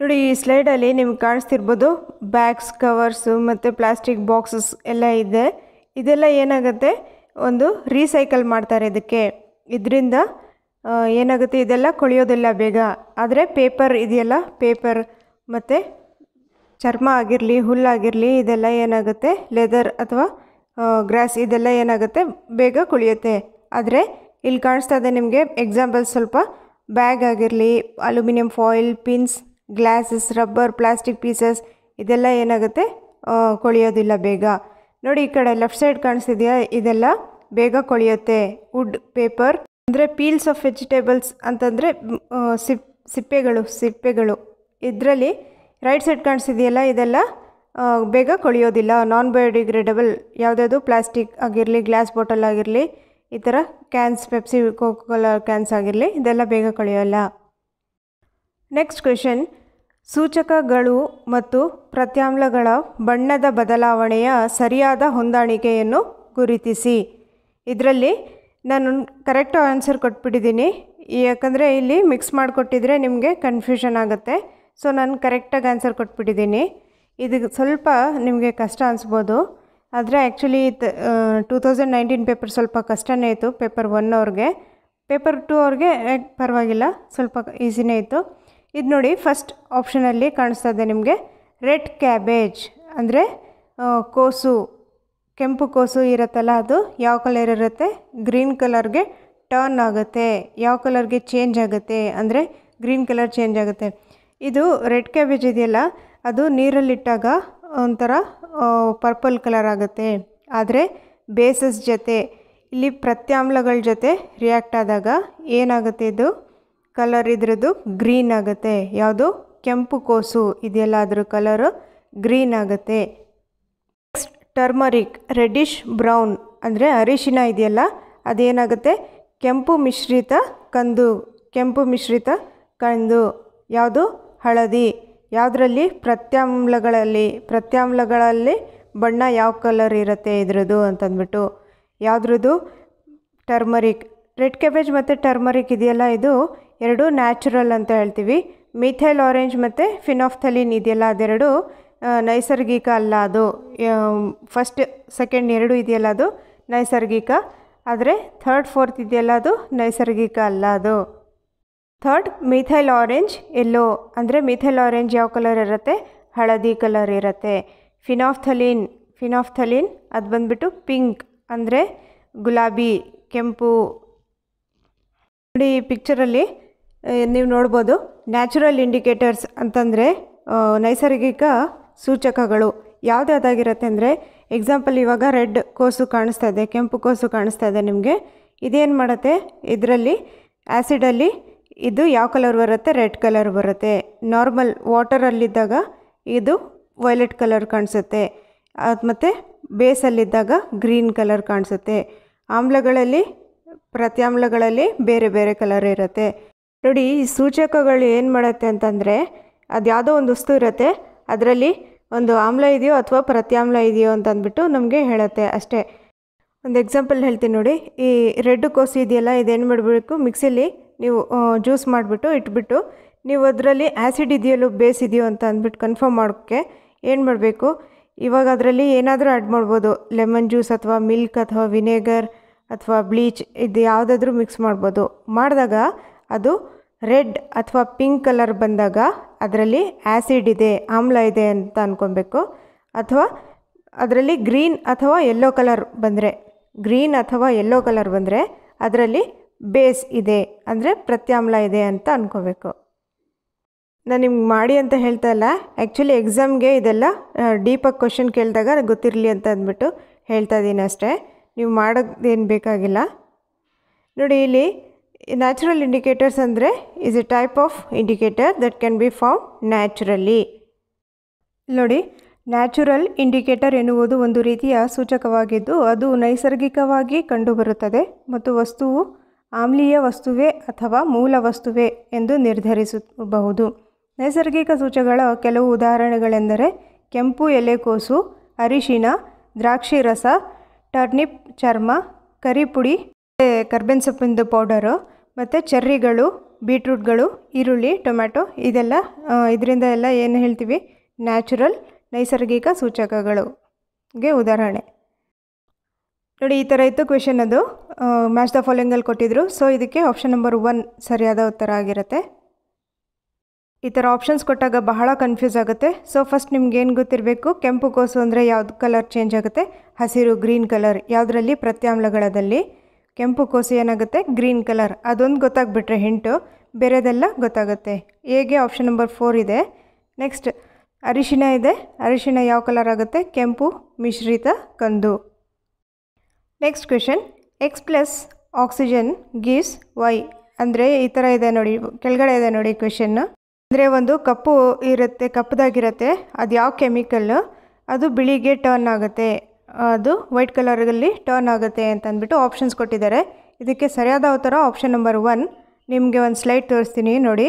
Speaker 1: ನೋಡಿ ಈ ಸ್ಲೈಡಲ್ಲಿ ನಿಮ್ಗೆ ಕಾಣಿಸ್ತಿರ್ಬೋದು ಬ್ಯಾಗ್ಸ್ ಕವರ್ಸು ಮತ್ತು ಪ್ಲಾಸ್ಟಿಕ್ ಬಾಕ್ಸಸ್ ಎಲ್ಲ ಇದೆ ಇದೆಲ್ಲ ಏನಾಗುತ್ತೆ ಒಂದು ರೀಸೈಕಲ್ ಮಾಡ್ತಾರೆ ಇದಕ್ಕೆ ಇದರಿಂದ ಏನಾಗುತ್ತೆ ಇದೆಲ್ಲ ಕೊಳೆಯೋದಿಲ್ಲ ಬೇಗ ಆದರೆ ಪೇಪರ್ ಇದೆಯಲ್ಲ ಪೇಪರ್ ಮತ್ತು ಚರ್ಮ ಆಗಿರಲಿ ಹುಲ್ಲಾಗಿರಲಿ ಇದೆಲ್ಲ ಏನಾಗುತ್ತೆ ಲೆದರ್ ಅಥವಾ ಗ್ರಾಸ್ ಇದೆಲ್ಲ ಏನಾಗುತ್ತೆ ಬೇಗ ಕುಳಿಯುತ್ತೆ ಆದರೆ ಇಲ್ಲಿ ಕಾಣಿಸ್ತಾ ಇದೆ ನಿಮಗೆ ಎಕ್ಸಾಂಪಲ್ ಸ್ವಲ್ಪ ಬ್ಯಾಗ್ ಆಗಿರಲಿ aluminium foil pins glasses rubber plastic pieces ಇದೆಲ್ಲ ಏನಾಗುತ್ತೆ ಕೊಳೆಯೋದಿಲ್ಲ ಬೇಗ ನೋಡಿ ಈ ಕಡೆ ಲೆಫ್ಟ್ ಸೈಡ್ ಕಾಣಿಸ್ತಿದೆಯಾ ಇದೆಲ್ಲ ಬೇಗ ಕೊಳೆಯುತ್ತೆ ವುಡ್ ಪೇಪರ್ ಅಂದರೆ ಪೀಲ್ಸ್ ಆಫ್ ವೆಜಿಟೇಬಲ್ಸ್ ಅಂತಂದರೆ ಸಿಪ್ ಸಿಪ್ಪೆಗಳು ಸಿಪ್ಪೆಗಳು ಇದರಲ್ಲಿ ರೈಟ್ ಸೈಡ್ ಕಾಣಿಸಿದೆಯಲ್ಲ ಇದೆಲ್ಲ ಬೇಗ ಕೊಳೆಯೋದಿಲ್ಲ ನಾನ್ ಬಯೋಡಿಗ್ರೇಡಬಲ್ ಯಾವುದಾದ್ರು ಪ್ಲಾಸ್ಟಿಕ್ ಆಗಿರಲಿ ಗ್ಲಾಸ್ ಬಾಟಲ್ ಆಗಿರಲಿ ಈ ಥರ cans Pepsi Coca Cola cans ಆಗಿರಲಿ ಇದೆಲ್ಲ ಬೇಗ ಕೊಳೆಯೋಲ್ಲ ನೆಕ್ಸ್ಟ್ ಕ್ವೆಶನ್ ಸೂಚಕಗಳು ಮತ್ತು ಪ್ರತ್ಯಾಮ್ಲಗಳ ಬಣ್ಣದ ಬದಲಾವಣೆಯ ಸರಿಯಾದ ಹೊಂದಾಣಿಕೆಯನ್ನು ಗುರುತಿಸಿ ಇದರಲ್ಲಿ ನಾನು ಕರೆಕ್ಟ್ ಆನ್ಸರ್ ಕೊಟ್ಬಿಟ್ಟಿದ್ದೀನಿ ಯಾಕಂದರೆ ಇಲ್ಲಿ ಮಿಕ್ಸ್ ಮಾಡಿಕೊಟ್ಟಿದ್ರೆ ನಿಮಗೆ ಕನ್ಫ್ಯೂಷನ್ ಆಗುತ್ತೆ ಸೊ ನಾನು ಕರೆಕ್ಟಾಗಿ ಆನ್ಸರ್ ಕೊಟ್ಬಿಟ್ಟಿದ್ದೀನಿ ಇದು ಸ್ವಲ್ಪ ನಿಮಗೆ ಕಷ್ಟ ಅನಿಸ್ಬೋದು ಆದರೆ actually two thousand nineteen paper ಸ್ವಲ್ಪ ಕಷ್ಟನೇ ಇತ್ತು ಪೇಪರ್ ಒನ್ ಅವ್ರಿಗೆ ಪೇಪರ್ ಟೂ ಅವ್ರಿಗೆ ಪರವಾಗಿಲ್ಲ ಸ್ವಲ್ಪ ಈಸಿನೇ ಇತ್ತು ಇದು ನೋಡಿ ಫಸ್ಟ್ ಆಪ್ಷನಲ್ಲಿ ಕಾಣಿಸ್ತಾ ಇದೆ ನಿಮಗೆ ರೆಡ್ ಕ್ಯಾಬೇಜ್ ಅಂದರೆ ಕೋಸು ಕೆಂಪು ಕೋಸು ಇರುತ್ತಲ್ಲ ಅದು ಯಾವ ಕಲರ್ ಇರುತ್ತೆ ಗ್ರೀನ್ ಕಲರ್ಗೆ ಟರ್ನ್ ಆಗುತ್ತೆ ಯಾವ ಕಲರ್ಗೆ ಚೇಂಜ್ ಆಗುತ್ತೆ ಅಂದರೆ ಗ್ರೀನ್ ಕಲರ್ ಚೇಂಜ್ ಆಗುತ್ತೆ ಇದು ರೆಡ್ ಕ್ಯಾಬೇಜ್ ಇದೆಯಲ್ಲ ಅದು ನೀರಲ್ಲಿಟ್ಟಾಗ ಒಂಥರ ಪರ್ಪಲ್ ಕಲರ್ ಆಗುತ್ತೆ ಆದರೆ ಬೇಸಸ್ ಜೊತೆ ಇಲ್ಲಿ ಪ್ರತ್ಯಾಮ್ಲಗಳ ಜೊತೆ ರಿಯಾಕ್ಟ್ ಆದಾಗ ಏನಾಗುತ್ತೆ ಇದು ಕಲರ್ ಇದ್ರದ್ದು ಗ್ರೀನ್ ಆಗುತ್ತೆ ಯಾವುದು ಕೆಂಪು ಕೋಸು ಇದೆಯಲ್ಲ ಅದ್ರ ಕಲರು ಗ್ರೀನ್ ಆಗುತ್ತೆ ನೆಕ್ಸ್ಟ್ ಟರ್ಮರಿಕ್ ರೆಡಿಶ್ ಬ್ರೌನ್ ಅಂದರೆ ಅರಿಶಿನ ಇದೆಯಲ್ಲ ಅದೇನಾಗುತ್ತೆ ಕೆಂಪು ಮಿಶ್ರಿತ ಕಂದು ಕೆಂಪು ಮಿಶ್ರಿತ ಕಂದು ಯಾವುದು ಹಳದಿ ಯಾವುದರಲ್ಲಿ ಪ್ರತ್ಯಾಮ್ಲಗಳಲ್ಲಿ ಪ್ರತ್ಯಾಮ್ಲಗಳಲ್ಲಿ ಬಣ್ಣ ಯಾವ ಕಲರ್ ಇರುತ್ತೆ ಇದ್ರದ್ದು ಅಂತಂದ್ಬಿಟ್ಟು ಯಾವುದ್ರದ್ದು ಟರ್ಮರಿಕ್ ರೆಡ್ ಕ್ಯಾಬೇಜ್ ಮತ್ತು ಟರ್ಮರಿಕ್ ಇದೆಯಲ್ಲ ಇದು ಎರಡು ನ್ಯಾಚುರಲ್ ಅಂತ ಹೇಳ್ತೀವಿ ಮಿಥೈಲ್ ಆರೆಂಜ್ ಮತ್ತು ಫಿನಾಫ್ಥಲಿನ್ ಇದೆಯಲ್ಲ ಅದೆರಡು ನೈಸರ್ಗಿಕ ಅಲ್ಲ ಅದು ಫಸ್ಟ್ ಸೆಕೆಂಡ್ ಎರಡು ಇದೆಯಲ್ಲ ಅದು ನೈಸರ್ಗಿಕ ಆದರೆ ಥರ್ಡ್ ಫೋರ್ತ್ ಇದೆಯಲ್ಲ ಅದು ನೈಸರ್ಗಿಕ ಅಲ್ಲ ಅದು ಥರ್ಡ್ ಮಿಥೈಲ್ ಆರೆಂಜ್ ಎಲ್ಲೋ ಅಂದರೆ ಮಿಥೈಲ್ ಆರೆಂಜ್ ಯಾವ ಕಲರ್ ಇರುತ್ತೆ ಹಳದಿ ಕಲರ್ ಇರುತ್ತೆ ಫಿನಾಫ್ಥಲಿನ್ ಫಿನಾಫ್ಥಲಿನ್ ಅದು ಬಂದುಬಿಟ್ಟು ಪಿಂಕ್ ಅಂದರೆ ಗುಲಾಬಿ ಕೆಂಪು ನೋಡಿ ಈ ಪಿಕ್ಚರಲ್ಲಿ ನೀವು ನೋಡ್ಬೋದು ನ್ಯಾಚುರಲ್ ಇಂಡಿಕೇಟರ್ಸ್ ಅಂತಂದರೆ ನೈಸರ್ಗಿಕ ಸೂಚಕಗಳು ಯಾವುದಾದಾಗಿರುತ್ತೆ ಅಂದರೆ ಎಕ್ಸಾಂಪಲ್ ಇವಾಗ ರೆಡ್ ಕೋಸು ಕಾಣಿಸ್ತಾ ಇದೆ ಕೆಂಪು ಕೋಸು ಕಾಣಿಸ್ತಾ ಇದೆ ನಿಮಗೆ ಇದೇನು ಮಾಡುತ್ತೆ ಇದರಲ್ಲಿ ಆ್ಯಸಿಡಲ್ಲಿ ಇದು ಯಾವ ಕಲರ್ ಬರುತ್ತೆ ರೆಡ್ ಕಲರ್ ಬರುತ್ತೆ ನಾರ್ಮಲ್ ವಾಟರಲ್ಲಿದ್ದಾಗ ಇದು ವೈಲೆಟ್ ಕಲರ್ ಕಾಣಿಸುತ್ತೆ ಅದು ಮತ್ತು ಬೇಸಲ್ಲಿದ್ದಾಗ ಗ್ರೀನ್ ಕಲರ್ ಕಾಣಿಸುತ್ತೆ ಆಮ್ಲಗಳಲ್ಲಿ ಪ್ರತ್ಯಾಮ್ಲಗಳಲ್ಲಿ ಬೇರೆ ಬೇರೆ ಕಲರ್ ಇರುತ್ತೆ ನೋಡಿ ಈ ಸೂಚಕಗಳು ಏನು ಮಾಡುತ್ತೆ ಅಂತಂದರೆ ಅದು ಯಾವುದೋ ಒಂದು ವಸ್ತು ಇರುತ್ತೆ ಅದರಲ್ಲಿ ಒಂದು ಆಮ್ಲ ಇದೆಯೋ ಅಥವಾ ಪ್ರತ್ಯಾಮ್ಲ ಇದೆಯೋ ಅಂತಂದ್ಬಿಟ್ಟು ನಮಗೆ ಹೇಳುತ್ತೆ ಅಷ್ಟೇ ಒಂದು ಎಕ್ಸಾಂಪಲ್ ಹೇಳ್ತೀನಿ ನೋಡಿ ಈ ರೆಡ್ ಕೋಸು ಇದೆಯಲ್ಲ ಇದೇನು ಮಾಡಬೇಕು ಮಿಕ್ಸಿಲಿ ನೀವು ಜ್ಯೂಸ್ ಮಾಡಿಬಿಟ್ಟು ಇಟ್ಬಿಟ್ಟು ನೀವು ಅದರಲ್ಲಿ ಆ್ಯಸಿಡ್ ಇದೆಯಲ್ಲೂ ಬೇಸ್ ಇದೆಯೋ ಅಂತ ಅಂದ್ಬಿಟ್ಟು ಕನ್ಫರ್ಮ್ ಮಾಡೋಕ್ಕೆ ಏನು ಮಾಡಬೇಕು ಇವಾಗ ಅದರಲ್ಲಿ ಏನಾದರೂ ಆ್ಯಡ್ ಮಾಡ್ಬೋದು ಲೆಮನ್ ಜ್ಯೂಸ್ ಅಥವಾ ಮಿಲ್ಕ್ ಅಥವಾ ವಿನೇಗರ್ ಅಥವಾ ಬ್ಲೀಚ್ ಇದು ಯಾವುದಾದ್ರೂ ಮಿಕ್ಸ್ ಮಾಡ್ಬೋದು ಮಾಡಿದಾಗ ಅದು ರೆಡ್ ಅಥವಾ ಪಿಂಕ್ ಕಲರ್ ಬಂದಾಗ ಅದರಲ್ಲಿ ಆ್ಯಸಿಡ್ ಇದೆ ಆಮ್ಲ ಇದೆ ಅಂತ ಅಂದ್ಕೊಬೇಕು ಅಥವಾ ಅದರಲ್ಲಿ ಗ್ರೀನ್ ಅಥವಾ ಯೆಲ್ಲೋ ಕಲರ್ ಬಂದರೆ ಗ್ರೀನ್ ಅಥವಾ ಯೆಲ್ಲೋ ಕಲರ್ ಬಂದರೆ ಅದರಲ್ಲಿ ಬೇಸ್ ಇದೆ ಅಂದರೆ ಪ್ರತ್ಯಾಮ್ಲ ಇದೆ ಅಂತ ಅಂದ್ಕೋಬೇಕು ನಾನು ನಿಮ್ಗೆ ಮಾಡಿ ಅಂತ ಹೇಳ್ತಾ ಇಲ್ಲ ಆ್ಯಕ್ಚುಲಿ ಎಕ್ಸಾಮ್ಗೆ ಇದೆಲ್ಲ ಡೀಪಾಗಿ ಕ್ವಶನ್ ಕೇಳಿದಾಗ ಗೊತ್ತಿರಲಿ ಅಂತ ಅಂದ್ಬಿಟ್ಟು ಹೇಳ್ತಾ ಇದ್ದೀನಿ ಅಷ್ಟೇ ನೀವು ಮಾಡೋದೇನು ಬೇಕಾಗಿಲ್ಲ ನೋಡಿ ಇಲ್ಲಿ ನ್ಯಾಚುರಲ್ ಇಂಡಿಕೇಟರ್ಸ್ ಅಂದರೆ is a type of indicator that can be found naturally ನೋಡಿ ನ್ಯಾಚುರಲ್ ಇಂಡಿಕೇಟರ್ ಎನ್ನುವುದು ಒಂದು ರೀತಿಯ ಸೂಚಕವಾಗಿದ್ದು ಅದು ನೈಸರ್ಗಿಕವಾಗಿ ಕಂಡುಬರುತ್ತದೆ ಮತ್ತು ವಸ್ತುವು ಆಮ್ಲೀಯ ವಸ್ತುವೇ ಅಥವಾ ಮೂಲ ವಸ್ತುವೇ ಎಂದು ನಿರ್ಧರಿಸಬಹುದು ನೈಸರ್ಗಿಕ ಸೂಚಗಳ ಕೆಲವು ಉದಾಹರಣೆಗಳೆಂದರೆ ಕೆಂಪು ಎಲೆಕೋಸು ಅರಿಶಿನ ದ್ರಾಕ್ಷಿ ರಸ ಟರ್ನಿಪ್ ಚರ್ಮ ಕರಿಪುಡಿ ಕರ್ಬೆನ್ ಸೊಪ್ಪಿಂದು ಪೌಡರು ಮತ್ತು ಚೆರ್ರಿಗಳು ಬೀಟ್ರೂಟ್ಗಳು ಈರುಳ್ಳಿ ಟೊಮ್ಯಾಟೊ ಇದೆಲ್ಲ ಇದರಿಂದ ಎಲ್ಲ ಏನು ಹೇಳ್ತೀವಿ ನ್ಯಾಚುರಲ್ ನೈಸರ್ಗಿಕ ಗೆ ಉದಾಹರಣೆ ನೋಡಿ ಈ ಥರ ಇತ್ತು ಕ್ವೆಶನ್ ಅದು ಮ್ಯಾಚ್ ದ ಫಾಲೋಯಿಂಗಲ್ಲಿ ಕೊಟ್ಟಿದ್ದರು ಸೊ ಇದಕ್ಕೆ ಆಪ್ಷನ್ ನಂಬರ್ ಒನ್ ಸರಿಯಾದ ಉತ್ತರ ಆಗಿರುತ್ತೆ ಈ ಥರ ಆಪ್ಷನ್ಸ್ ಕೊಟ್ಟಾಗ ಬಹಳ ಕನ್ಫ್ಯೂಸ್ ಆಗುತ್ತೆ ಸೊ ಫಸ್ಟ್ ನಿಮ್ಗೆ ಏನು ಗೊತ್ತಿರಬೇಕು ಕೆಂಪು ಕೋಸು ಅಂದರೆ ಯಾವ್ದು ಕಲರ್ ಚೇಂಜ್ ಆಗುತ್ತೆ ಹಸಿರು ಗ್ರೀನ್ ಕಲರ್ ಯಾವುದರಲ್ಲಿ ಪ್ರತ್ಯಾಮ್ಲಗಳಲ್ಲಿ ಕೆಂಪು ಕೋಸು ಏನಾಗುತ್ತೆ ಗ್ರೀನ್ ಕಲರ್ ಅದೊಂದು ಗೊತ್ತಾಗ್ಬಿಟ್ರೆ ಹಿಂಟು ಬೇರೆದೆಲ್ಲ ಗೊತ್ತಾಗುತ್ತೆ ಹೇಗೆ ಆಪ್ಷನ್ ನಂಬರ್ ಫೋರ್ ಇದೆ ನೆಕ್ಸ್ಟ್ ಅರಿಶಿಣ ಇದೆ ಅರಿಶಿಣ ಯಾವ ಕಲರ್ ಆಗುತ್ತೆ ಕೆಂಪು ಮಿಶ್ರಿತ ಕಂದು next question X plus oxygen gives Y ಅಂದರೆ ಈ ಥರ ಇದೆ ನೋಡಿ ಕೆಳಗಡೆ ಇದೆ ನೋಡಿ ಕ್ವೆಶನ್ನು ಅಂದರೆ ಒಂದು ಕಪ್ಪು ಇರುತ್ತೆ ಕಪ್ಪದಾಗಿರುತ್ತೆ ಅದು ಯಾವ ಕೆಮಿಕಲ್ಲು ಅದು ಬಿಳಿಗೆ ಟರ್ನ್ ಆಗುತ್ತೆ ಅದು ವೈಟ್ ಕಲರಲ್ಲಿ ಟರ್ನ್ ಆಗುತ್ತೆ ಅಂತ ಅಂದ್ಬಿಟ್ಟು ಆಪ್ಷನ್ಸ್ ಕೊಟ್ಟಿದ್ದಾರೆ ಇದಕ್ಕೆ ಸರಿಯಾದ ಥರ ಆಪ್ಷನ್ ನಂಬರ್ ಒನ್ ನಿಮಗೆ ಒಂದು ಸ್ಲೈಡ್ ತೋರಿಸ್ತೀನಿ ನೋಡಿ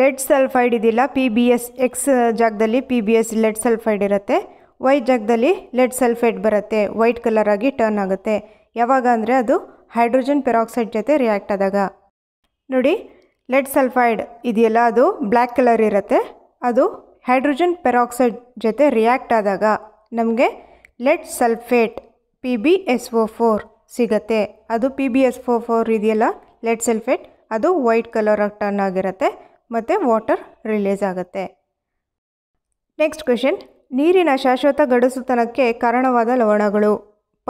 Speaker 1: ಲೆಡ್ ಸಲ್ಫೈಡ್ ಇದೆಯಲ್ಲ ಪಿ ಬಿ ಎಸ್ ಎಕ್ಸ್ ಜಾಗದಲ್ಲಿ P B S lead sulphide ಇರುತ್ತೆ ವೈ ಜಾಗದಲ್ಲಿ ಲೆಡ್ ಸಲ್ಫೈಡ್ ಬರುತ್ತೆ ವೈಟ್ ಕಲರ್ ಆಗಿ ಟರ್ನ್ ಆಗುತ್ತೆ ಯಾವಾಗ ಅಂದರೆ ಅದು ಹೈಡ್ರೋಜನ್ ಪೆರಾಕ್ಸೈಡ್ ಜೊತೆ ರಿಯಾಕ್ಟ್ ಆದಾಗ ನೋಡಿ ಲೆಡ್ ಸಲ್ಫೈಡ್ ಇದೆಯಲ್ಲ ಅದು ಬ್ಲ್ಯಾಕ್ ಕಲರ್ ಇರುತ್ತೆ ಅದು ಹೈಡ್ರೋಜನ್ ಪೆರಾಕ್ಸೈಡ್ ಜೊತೆ ರಿಯಾಕ್ಟ್ ಆದಾಗ ನಮಗೆ lead sulphate P B S O four ಸಿಗತ್ತೆ ಅದು P B S O four ಇದೆಯಲ್ಲ ಲೆಡ್ ಸಲ್ಫೇಟ್ ಅದು ವೈಟ್ ಕಲರ್ ಟರ್ನ್ ಆಗಿರುತ್ತೆ ಮತ್ತು ವಾಟರ್ ರಿಲೀಸ್ ಆಗುತ್ತೆ ನೆಕ್ಸ್ಟ್ ಕ್ವೆಶನ್ ನೀರಿನ ಶಾಶ್ವತ ಗಡಸುತನಕ್ಕೆ ಕಾರಣವಾದ ಲವಣಗಳು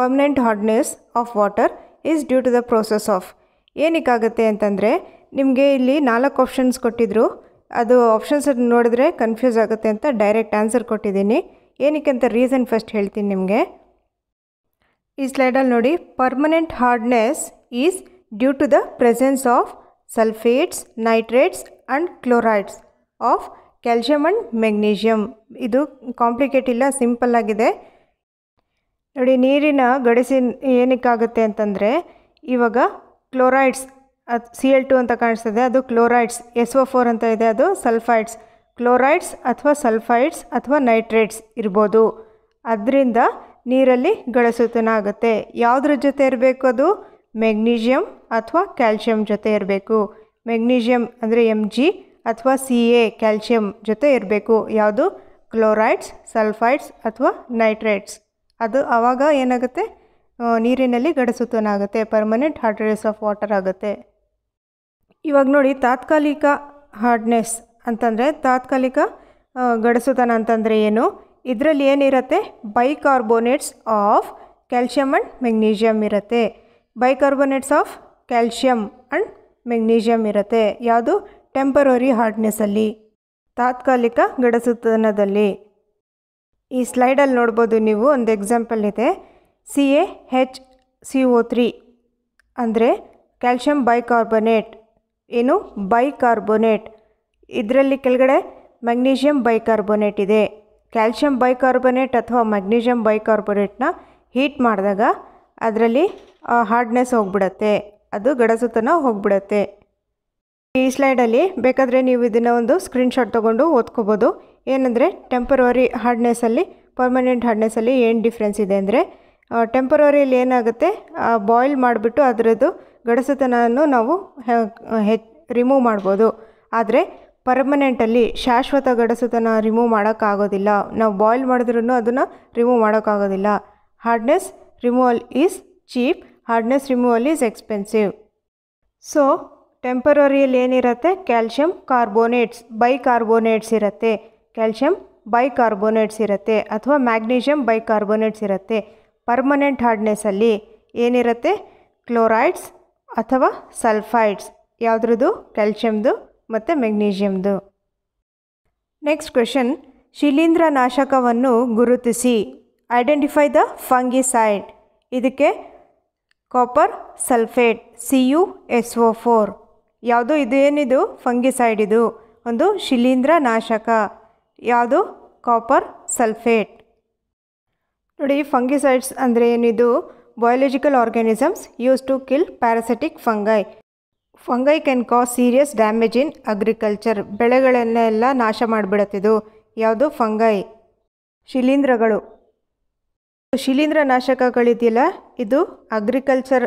Speaker 1: permanent hardness of water is due to the process of ಏನಕ್ಕಾಗುತ್ತೆ ಅಂತಂದರೆ ನಿಮಗೆ ಇಲ್ಲಿ ನಾಲ್ಕು ಆಪ್ಷನ್ಸ್ ಕೊಟ್ಟಿದ್ದರು ಅದು ಆಪ್ಷನ್ಸ್ ನೋಡಿದ್ರೆ ಕನ್ಫ್ಯೂಸ್ ಆಗುತ್ತೆ ಅಂತ ಡೈರೆಕ್ಟ್ ಆನ್ಸರ್ ಕೊಟ್ಟಿದ್ದೀನಿ ಏನಕ್ಕೆ ಅಂತ ರೀಸನ್ ಫಸ್ಟ್ ಹೇಳ್ತೀನಿ ನಿಮಗೆ ಈ ಸ್ಲೈಡಲ್ಲಿ ನೋಡಿ permanent hardness is due to the presence of sulphates nitrates and chlorides of calcium and magnesium ಇದು ಕಾಂಪ್ಲಿಕೇಟ್ ಇಲ್ಲ ಸಿಂಪಲ್ ಆಗಿದೆ ನೋಡಿ ನೀರಿನ ಗಡಿಸಿ ಏನಕ್ಕಾಗುತ್ತೆ ಅಂತಂದರೆ ಇವಾಗ ಕ್ಲೋರೈಡ್ಸ್ ಅದು ಸಿ ಎಲ್ ಟು ಅಂತ ಕಾಣಿಸ್ತದೆ ಅದು ಕ್ಲೋರೈಡ್ಸ್ ಎಸ್ ಒ ಫೋರ್ ಅಂತ ಇದೆ ಅದು ಸಲ್ಫೈಡ್ಸ್ ಕ್ಲೋರೈಡ್ಸ್ ಅಥವಾ ಸಲ್ಫೈಡ್ಸ್ ಅಥವಾ ನೈಟ್ರೇಟ್ಸ್ ಇರ್ಬೋದು ಅದರಿಂದ ನೀರಲ್ಲಿ ಆಗುತ್ತೆ ಯಾವುದ್ರ ಜೊತೆ ಇರಬೇಕು ಅದು ಮೆಗ್ನೀಷಿಯಮ್ ಅಥವಾ ಕ್ಯಾಲ್ಶಿಯಂ ಜೊತೆ ಇರಬೇಕು ಮೆಗ್ನೀಷಿಯಮ್ ಅಂದರೆ ಎಮ್ ಜಿ ಅಥವಾ ಸಿ ಎ ಕ್ಯಾಲ್ಶಿಯಂ ಜೊತೆ ಇರಬೇಕು ಯಾವುದು ಕ್ಲೋರೈಡ್ಸ್ ಸಲ್ಫೈಡ್ಸ್ ಅಥವಾ ನೈಟ್ರೇಟ್ಸ್ ಅದು ಆವಾಗ ಏನಾಗುತ್ತೆ ನೀರಿನಲ್ಲಿ ಆಗುತ್ತೆ ಪರ್ಮನೆಂಟ್ ಹಾರ್ಡ್ನೆಸ್ ಆಫ್ ವಾಟರ್ ಆಗುತ್ತೆ ಇವಾಗ ನೋಡಿ ತಾತ್ಕಾಲಿಕ ಹಾರ್ಡ್ನೆಸ್ ಅಂತಂದರೆ ತಾತ್ಕಾಲಿಕ ಗಡಸುತನ ಅಂತಂದರೆ ಏನು ಇದರಲ್ಲಿ ಏನಿರುತ್ತೆ bicarbonates of calcium and magnesium ಇರುತ್ತೆ bicarbonates of calcium and magnesium ಇರುತ್ತೆ ಯಾವುದು ಟೆಂಪರರಿ ಹಾರ್ಡ್ನೆಸ್ಸಲ್ಲಿ ತಾತ್ಕಾಲಿಕ ಗಡಸುತನದಲ್ಲಿ ಈ ಸ್ಲೈಡಲ್ಲಿ ನೋಡ್ಬೋದು ನೀವು ಒಂದು ಎಕ್ಸಾಂಪಲ್ ಇದೆ C A H C O three ಅಂದರೆ ಕ್ಯಾಲ್ಶಿಯಂ ಕಾರ್ಬೋನೇಟ್ ಏನು ಬೈಕಾರ್ಬೋನೇಟ್ ಇದರಲ್ಲಿ ಕೆಳಗಡೆ ಮ್ಯಾಗ್ನೀಷಿಯಂ ಬೈಕಾರ್ಬೊನೇಟ್ ಇದೆ ಕ್ಯಾಲ್ಷಿಯಂ ಬೈಕಾರ್ಬೊನೇಟ್ ಅಥವಾ ಮ್ಯಾಗ್ನೀಷಿಯಂ ಬೈಕಾರ್ಬೊನೇಟ್ನ ಹೀಟ್ ಮಾಡಿದಾಗ ಅದರಲ್ಲಿ ಹಾರ್ಡ್ನೆಸ್ ಹೋಗ್ಬಿಡತ್ತೆ ಅದು ಗಡಸುತನ ಹೋಗ್ಬಿಡತ್ತೆ ಈ ಸ್ಲೈಡಲ್ಲಿ ಬೇಕಾದರೆ ನೀವು ಇದನ್ನು ಒಂದು ಸ್ಕ್ರೀನ್ಶಾಟ್ ತೊಗೊಂಡು ಓದ್ಕೋಬೋದು ಏನಂದರೆ ಟೆಂಪರವರಿ ಹಾರ್ಡ್ನೆಸ್ಸಲ್ಲಿ ಪರ್ಮನೆಂಟ್ ಹಾರ್ಡ್ನೆಸ್ಸಲ್ಲಿ ಏನು ಡಿಫ್ರೆನ್ಸ್ ಇದೆ ಅಂದರೆ ಟೆಂಪರವರಿಯಲ್ಲಿ ಏನಾಗುತ್ತೆ ಬಾಯ್ಲ್ ಮಾಡಿಬಿಟ್ಟು ಅದರದ್ದು ಗಡಸುತನವನ್ನು ನಾವು ಹೆ ರಿಮೂವ್ ಮಾಡ್ಬೋದು ಆದರೆ ಪರ್ಮನೆಂಟಲ್ಲಿ ಶಾಶ್ವತ ಗಡಸುತನ ರಿಮೂವ್ ಮಾಡೋಕ್ಕಾಗೋದಿಲ್ಲ ನಾವು ಬಾಯ್ಲ್ ಮಾಡಿದ್ರೂ ಅದನ್ನು ರಿಮೂವ್ ಮಾಡೋಕ್ಕಾಗೋದಿಲ್ಲ hardness removal is cheap hardness removal is expensive so ಟೆಂಪರರಿಯಲ್ಲಿ ಏನಿರುತ್ತೆ ಕ್ಯಾಲ್ಶಿಯಮ್ ಕಾರ್ಬೋನೇಟ್ಸ್ ಬೈ ಕಾರ್ಬೋನೇಟ್ಸ್ ಇರುತ್ತೆ ಕ್ಯಾಲ್ಶಿಯಂ ಬೈ ಕಾರ್ಬೋನೇಟ್ಸ್ ಇರುತ್ತೆ ಅಥವಾ ಮ್ಯಾಗ್ನೀಷಿಯಮ್ ಬೈ ಕಾರ್ಬೋನೇಟ್ಸ್ ಇರುತ್ತೆ ಪರ್ಮನೆಂಟ್ ಹಾರ್ಡ್ನೆಸ್ಸಲ್ಲಿ ಏನಿರುತ್ತೆ ಕ್ಲೋರೈಡ್ಸ್ ಅಥವಾ ಸಲ್ಫೈಡ್ಸ್ ಯಾವುದ್ರದ್ದು ಕ್ಯಾಲ್ಶಿಯಮ್ದು ಮತ್ತು ಮೆಗ್ನೀಷಿಯಮ್ದು ನೆಕ್ಸ್ಟ್ ಕ್ವೆಶನ್ ಶಿಲೀಂಧ್ರ ನಾಶಕವನ್ನು ಗುರುತಿಸಿ ಐಡೆಂಟಿಫೈ ದ ಫಂಗಿಸೈಡ್ ಇದಕ್ಕೆ copper sulphate C U S O four ಯಾವುದು ಏನಿದು ಫಂಗಿಸೈಡ್ ಇದು ಒಂದು ಶಿಲೀಂಧ್ರ ನಾಶಕ ಯಾವುದು ಕಾಪರ್ ಸಲ್ಫೇಟ್ ನೋಡಿ ಫಂಗಿಸೈಡ್ಸ್ ಅಂದರೆ ಏನಿದು biological organisms use to kill parasitic fungi fungi can cause serious damage in agriculture ಬೆಳೆಗಳನ್ನೆಲ್ಲ ನಾಶ ಮಾಡಿಬಿಡತ್ತಿದು ಯಾವುದು ಫಂಗೈ ಶಿಲೀಂಧ್ರಗಳು ಶಿಲೀಂಧ್ರ ನಾಶಕಗಳಿದೆಯಲ್ಲ ಇದು ಅಗ್ರಿಕಲ್ಚರ್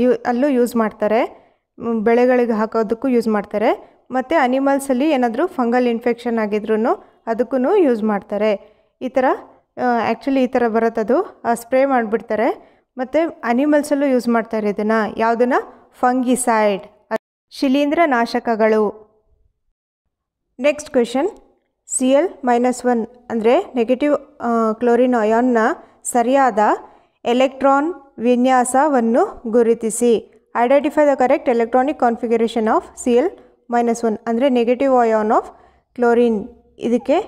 Speaker 1: ಯೂ ಅಲ್ಲೂ ಯೂಸ್ ಮಾಡ್ತಾರೆ ಬೆಳೆಗಳಿಗೆ ಹಾಕೋದಕ್ಕೂ ಯೂಸ್ ಮಾಡ್ತಾರೆ ಮತ್ತು ಅನಿಮಲ್ಸಲ್ಲಿ ಏನಾದರೂ ಫಂಗಲ್ ಇನ್ಫೆಕ್ಷನ್ ಆಗಿದ್ರೂ ಅದಕ್ಕೂ ಯೂಸ್ ಮಾಡ್ತಾರೆ ಈ ಥರ ಆ್ಯಕ್ಚುಲಿ ಈ ಥರ ಬರುತ್ತದು ಸ್ಪ್ರೇ ಮಾಡಿಬಿಡ್ತಾರೆ ಮತ್ತು ಅನಿಮಲ್ಸಲ್ಲೂ ಯೂಸ್ ಮಾಡ್ತಾರೆ ಇದನ್ನು ಯಾವುದನ್ನು ಫಂಗಿಸೈಡ್ ಶಿಲೀಂಧ್ರ ನಾಶಕಗಳು next question C L minus one ಅಂದರೆ ನೆಗೆಟಿವ್ ಕ್ಲೋರಿನ್ ಅಯಾನ್ನ ಸರಿಯಾದ ಎಲೆಕ್ಟ್ರಾನ್ ವಿನ್ಯಾಸವನ್ನು ಗುರುತಿಸಿ identify the correct electronic configuration of C L minus one ಅಂದರೆ ನೆಗೆಟಿವ್ ಅಯಾನ್ ಆಫ್ ಕ್ಲೋರಿನ್ ಇದಕ್ಕೆ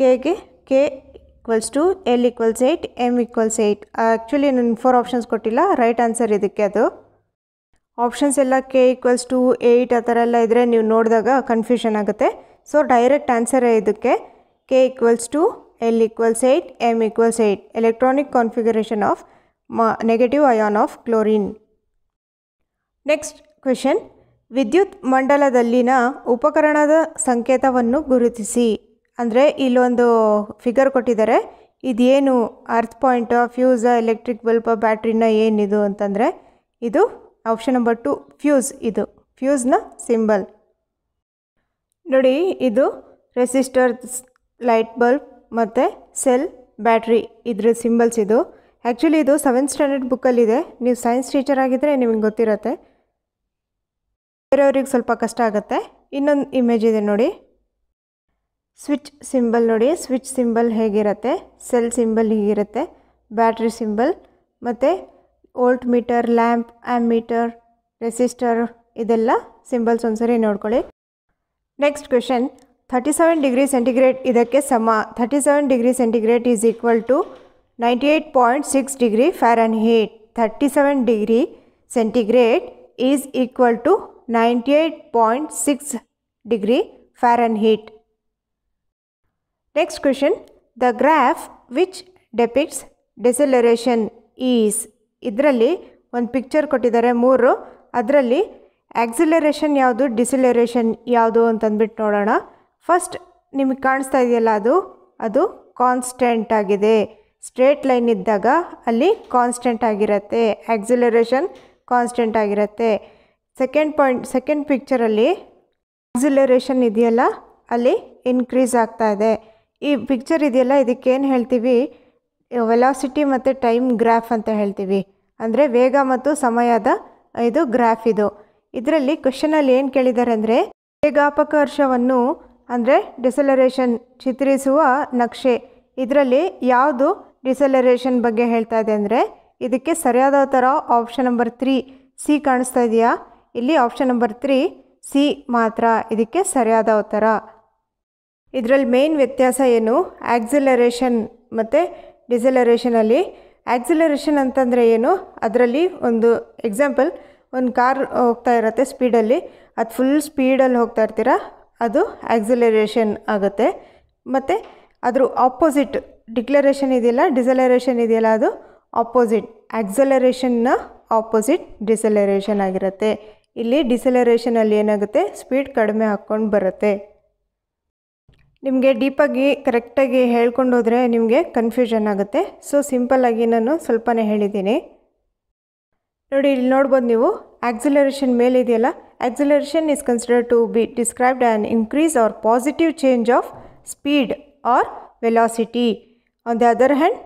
Speaker 1: ಕೆಗೆ K equals to L equals eight M equals eight actually ನಾನು four options ಕೊಟ್ಟಿಲ್ಲ ರೈಟ್ ಆನ್ಸರ್ ಇದಕ್ಕೆ ಅದು ಆಪ್ಷನ್ಸ್ ಎಲ್ಲ ಕೆ ಈಕ್ವಲ್ಸ್ ಟು ಏಯ್ಟ್ ಆ ಥರ ಎಲ್ಲ ಇದ್ದರೆ ನೀವು ನೋಡಿದಾಗ ಕನ್ಫ್ಯೂಷನ್ ಆಗುತ್ತೆ ಸೊ ಡೈರೆಕ್ಟ್ ಆನ್ಸರ್ ಇದಕ್ಕೆ K equals to L equals eight M equals eight electronic configuration of ಮ negative anion of chlorine next question ವಿದ್ಯುತ್ ಮಂಡಲದಲ್ಲಿನ ಉಪಕರಣದ ಸಂಕೇತವನ್ನು ಗುರುತಿಸಿ ಅಂದರೆ ಇಲ್ಲೊಂದು ಫಿಗರ್ ಕೊಟ್ಟಿದ್ದಾರೆ ಇದೇನು earth point fuse electric bulb ಬ್ಯಾಟ್ರಿನ ಏನಿದು ಅಂತಂದರೆ ಇದು ಆಪ್ಷನ್ ನಂಬರ್ ಟು ಫ್ಯೂಸ್ ಇದು ಫ್ಯೂಸ್ನ ಸಿಂಬಲ್ ನೋಡಿ ಇದು ರೆಸಿಸ್ಟರ್ ಲೈಟ್ ಬಲ್ಬ್ ಮತ್ತು ಸೆಲ್ ಬ್ಯಾಟ್ರಿ ಇದ್ರ ಸಿಂಬಲ್ಸ್ ಇದು ಆ್ಯಕ್ಚುಲಿ ಇದು ಸೆವೆಂತ್ ಸ್ಟ್ಯಾಂಡರ್ಡ್ ಬುಕ್ಕಲ್ಲಿದೆ ನೀವು ಸೈನ್ಸ್ ಟೀಚರ್ ಆಗಿದ್ದರೆ ನಿಮಗೆ ಗೊತ್ತಿರುತ್ತೆ ಬೇರೆಯವ್ರಿಗೆ ಸ್ವಲ್ಪ ಕಷ್ಟ ಆಗುತ್ತೆ ಇನ್ನೊಂದು ಇಮೇಜ್ ಇದೆ ನೋಡಿ ಸ್ವಿಚ್ ಸಿಂಬಲ್ ನೋಡಿ ಸ್ವಿಚ್ ಸಿಂಬಲ್ ಹೇಗಿರುತ್ತೆ ಸೆಲ್ ಸಿಂಬಲ್ ಹೀಗಿರುತ್ತೆ ಬ್ಯಾಟ್ರಿ ಸಿಂಬಲ್ ಮತ್ತು voltmeter lamp ammeter resistor ಇದೆಲ್ಲ ಸಿಂಬಲ್ಸ್ ಒಂದ್ಸರಿ ನೋಡ್ಕೊಳ್ಳಿ next question thirty seven degree centigrade ಇದಕ್ಕೆ ಸಮ thirty seven degree centigrade is equal to ninety eight point six degree Fahrenheit thirty seven degree centigrade is equal to ninety eight point six degree Fahrenheit next question the graph which depicts deceleration is ಇದರಲ್ಲಿ ಒಂದು picture ಕೊಟ್ಟಿದ್ದಾರೆ ಮೂರು ಅದರಲ್ಲಿ ಆ್ಯಕ್ಸಿಲರೇಷನ್ ಯಾವುದು ಡಿಸಿಲರೇಷನ್ ಯಾವುದು ಅಂತಂದ್ಬಿಟ್ಟು ನೋಡೋಣ first ನಿಮಗೆ ಕಾಣಿಸ್ತಾ ಇದೆಯಲ್ಲ ಅದು ಅದು ಕಾನ್ಸ್ಟೆಂಟ್ ಆಗಿದೆ ಸ್ಟ್ರೇಟ್ ಲೈನ್ ಇದ್ದಾಗ ಅಲ್ಲಿ ಕಾನ್ಸ್ಟೆಂಟ್ ಆಗಿರುತ್ತೆ ಆ್ಯಕ್ಸಿಲರೇಷನ್ ಕಾನ್ಸ್ಟೆಂಟ್ ಆಗಿರುತ್ತೆ ಸೆಕೆಂಡ್ ಪಾಯಿಂಟ್ ಸೆಕೆಂಡ್ ಪಿಕ್ಚರಲ್ಲಿ ಆಕ್ಸಿಲರೇಷನ್ ಇದೆಯಲ್ಲ ಅಲ್ಲಿ ಇನ್ಕ್ರೀಸ್ ಆಗ್ತಾ ಇದೆ ಈ ಪಿಕ್ಚರ್ ಇದೆಯಲ್ಲ ಇದಕ್ಕೇನು ಹೇಳ್ತೀವಿ ವೆಲಾಸಿಟಿ ಮತ್ತು ಟೈಮ್ ಗ್ರಾಫ್ ಅಂತ ಹೇಳ್ತೀವಿ ಅಂದರೆ ವೇಗ ಮತ್ತು ಸಮಯದ ಇದು ಗ್ರಾಫ್ ಇದು ಇದರಲ್ಲಿ ಕ್ವಶನಲ್ಲಿ ಏನು ಕೇಳಿದ್ದಾರೆ ಅಂದರೆ ವೇಗಾಪಕರ್ಷವನ್ನು ಅಂದರೆ ಡಿಸಲರೇಷನ್ ಚಿತ್ರಿಸುವ ನಕ್ಷೆ ಇದರಲ್ಲಿ ಯಾವುದು ಡಿಸಲರೇಷನ್ ಬಗ್ಗೆ ಹೇಳ್ತಾ ಇದೆ ಅಂದರೆ ಇದಕ್ಕೆ ಸರಿಯಾದ ಥರ ಆಪ್ಷನ್ ನಂಬರ್ ತ್ರೀ ಸಿ ಕಾಣಿಸ್ತಾ ಇದೆಯಾ ಇಲ್ಲಿ ಆಪ್ಷನ್ ನಂಬರ್ ತ್ರೀ ಸಿ ಮಾತ್ರ ಇದಕ್ಕೆ ಸರಿಯಾದ ಥರ ಇದರಲ್ಲಿ ಮೇನ್ ವ್ಯತ್ಯಾಸ ಏನು ಆಕ್ಸಿಲರೇಷನ್ ಮತ್ತು ಡಿಸೆಲರೇಷನಲ್ಲಿ ಆ್ಯಕ್ಸಿಲರೇಷನ್ ಅಂತಂದರೆ ಏನು ಅದರಲ್ಲಿ ಒಂದು ಎಕ್ಸಾಂಪಲ್ ಒಂದು ಕಾರ್ ಹೋಗ್ತಾ ಇರತ್ತೆ ಸ್ಪೀಡಲ್ಲಿ ಅದು ಫುಲ್ ಸ್ಪೀಡಲ್ಲಿ ಹೋಗ್ತಾ ಇರ್ತೀರ ಅದು ಆ್ಯಕ್ಸಿಲರೇಷನ್ ಆಗುತ್ತೆ ಮತ್ತು ಅದ್ರ ಆಪೋಸಿಟ್ ಡಿಕ್ಲರೇಷನ್ ಇದೆಯಲ್ಲ ಡಿಸೆಲರೇಷನ್ ಇದೆಯಲ್ಲ ಅದು ಆಪೋಸಿಟ್ ಆ್ಯಕ್ಸಲರೇಷನ್ನ ಆಪೋಸಿಟ್ ಡಿಸೆಲರೇಷನ್ ಆಗಿರುತ್ತೆ ಇಲ್ಲಿ ಡಿಸೆಲರೇಷನಲ್ಲಿ ಏನಾಗುತ್ತೆ ಸ್ಪೀಡ್ ಕಡಿಮೆ ಹಾಕ್ಕೊಂಡು ಬರುತ್ತೆ ನಿಮಗೆ ಡೀಪಾಗಿ ಕರೆಕ್ಟಾಗಿ ಹೇಳ್ಕೊಂಡು ಹೋದರೆ ನಿಮಗೆ ಕನ್ಫ್ಯೂಷನ್ ಆಗುತ್ತೆ ಸೊ ಸಿಂಪಲ್ಲಾಗಿ ನಾನು ಸ್ವಲ್ಪನೇ ಹೇಳಿದ್ದೀನಿ ನೋಡಿ ಇಲ್ಲಿ ನೋಡ್ಬೋದು ನೀವು ಆಕ್ಸಿಲರೇಷನ್ ಮೇಲಿದೆಯಲ್ಲ acceleration is considered to be described an increase or positive change of speed or velocity on the other hand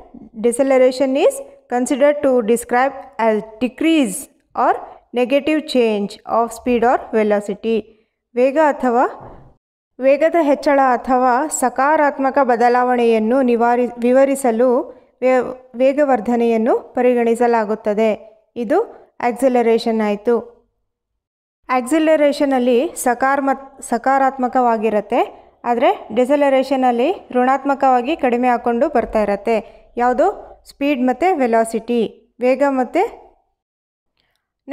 Speaker 1: deceleration is considered to describe as decrease or negative change of speed or velocity ವೇಗ ಅಥವಾ ವೇಗದ ಹೆಚ್ಚಳ ಅಥವಾ ಸಕಾರಾತ್ಮಕ ಬದಲಾವಣೆಯನ್ನು ನಿವಾರಿ ವಿವರಿಸಲು ವೇಗವರ್ಧನೆಯನ್ನು ಪರಿಗಣಿಸಲಾಗುತ್ತದೆ ಇದು ಆಕ್ಸಿಲರೇಷನ್ ಆಯಿತು ಆಕ್ಸಿಲರೇಷನಲ್ಲಿ ಸಕಾರ್ಮ ಸಕಾರಾತ್ಮಕವಾಗಿರುತ್ತೆ ಆದರೆ ಡಿಸೆಲರೇಷನಲ್ಲಿ ಋಣಾತ್ಮಕವಾಗಿ ಕಡಿಮೆ ಹಾಕ್ಕೊಂಡು ಬರ್ತಾ ಇರುತ್ತೆ ಯಾವುದು ಸ್ಪೀಡ್ ಮತ್ತು ವೆಲಾಸಿಟಿ ವೇಗ ಮತ್ತು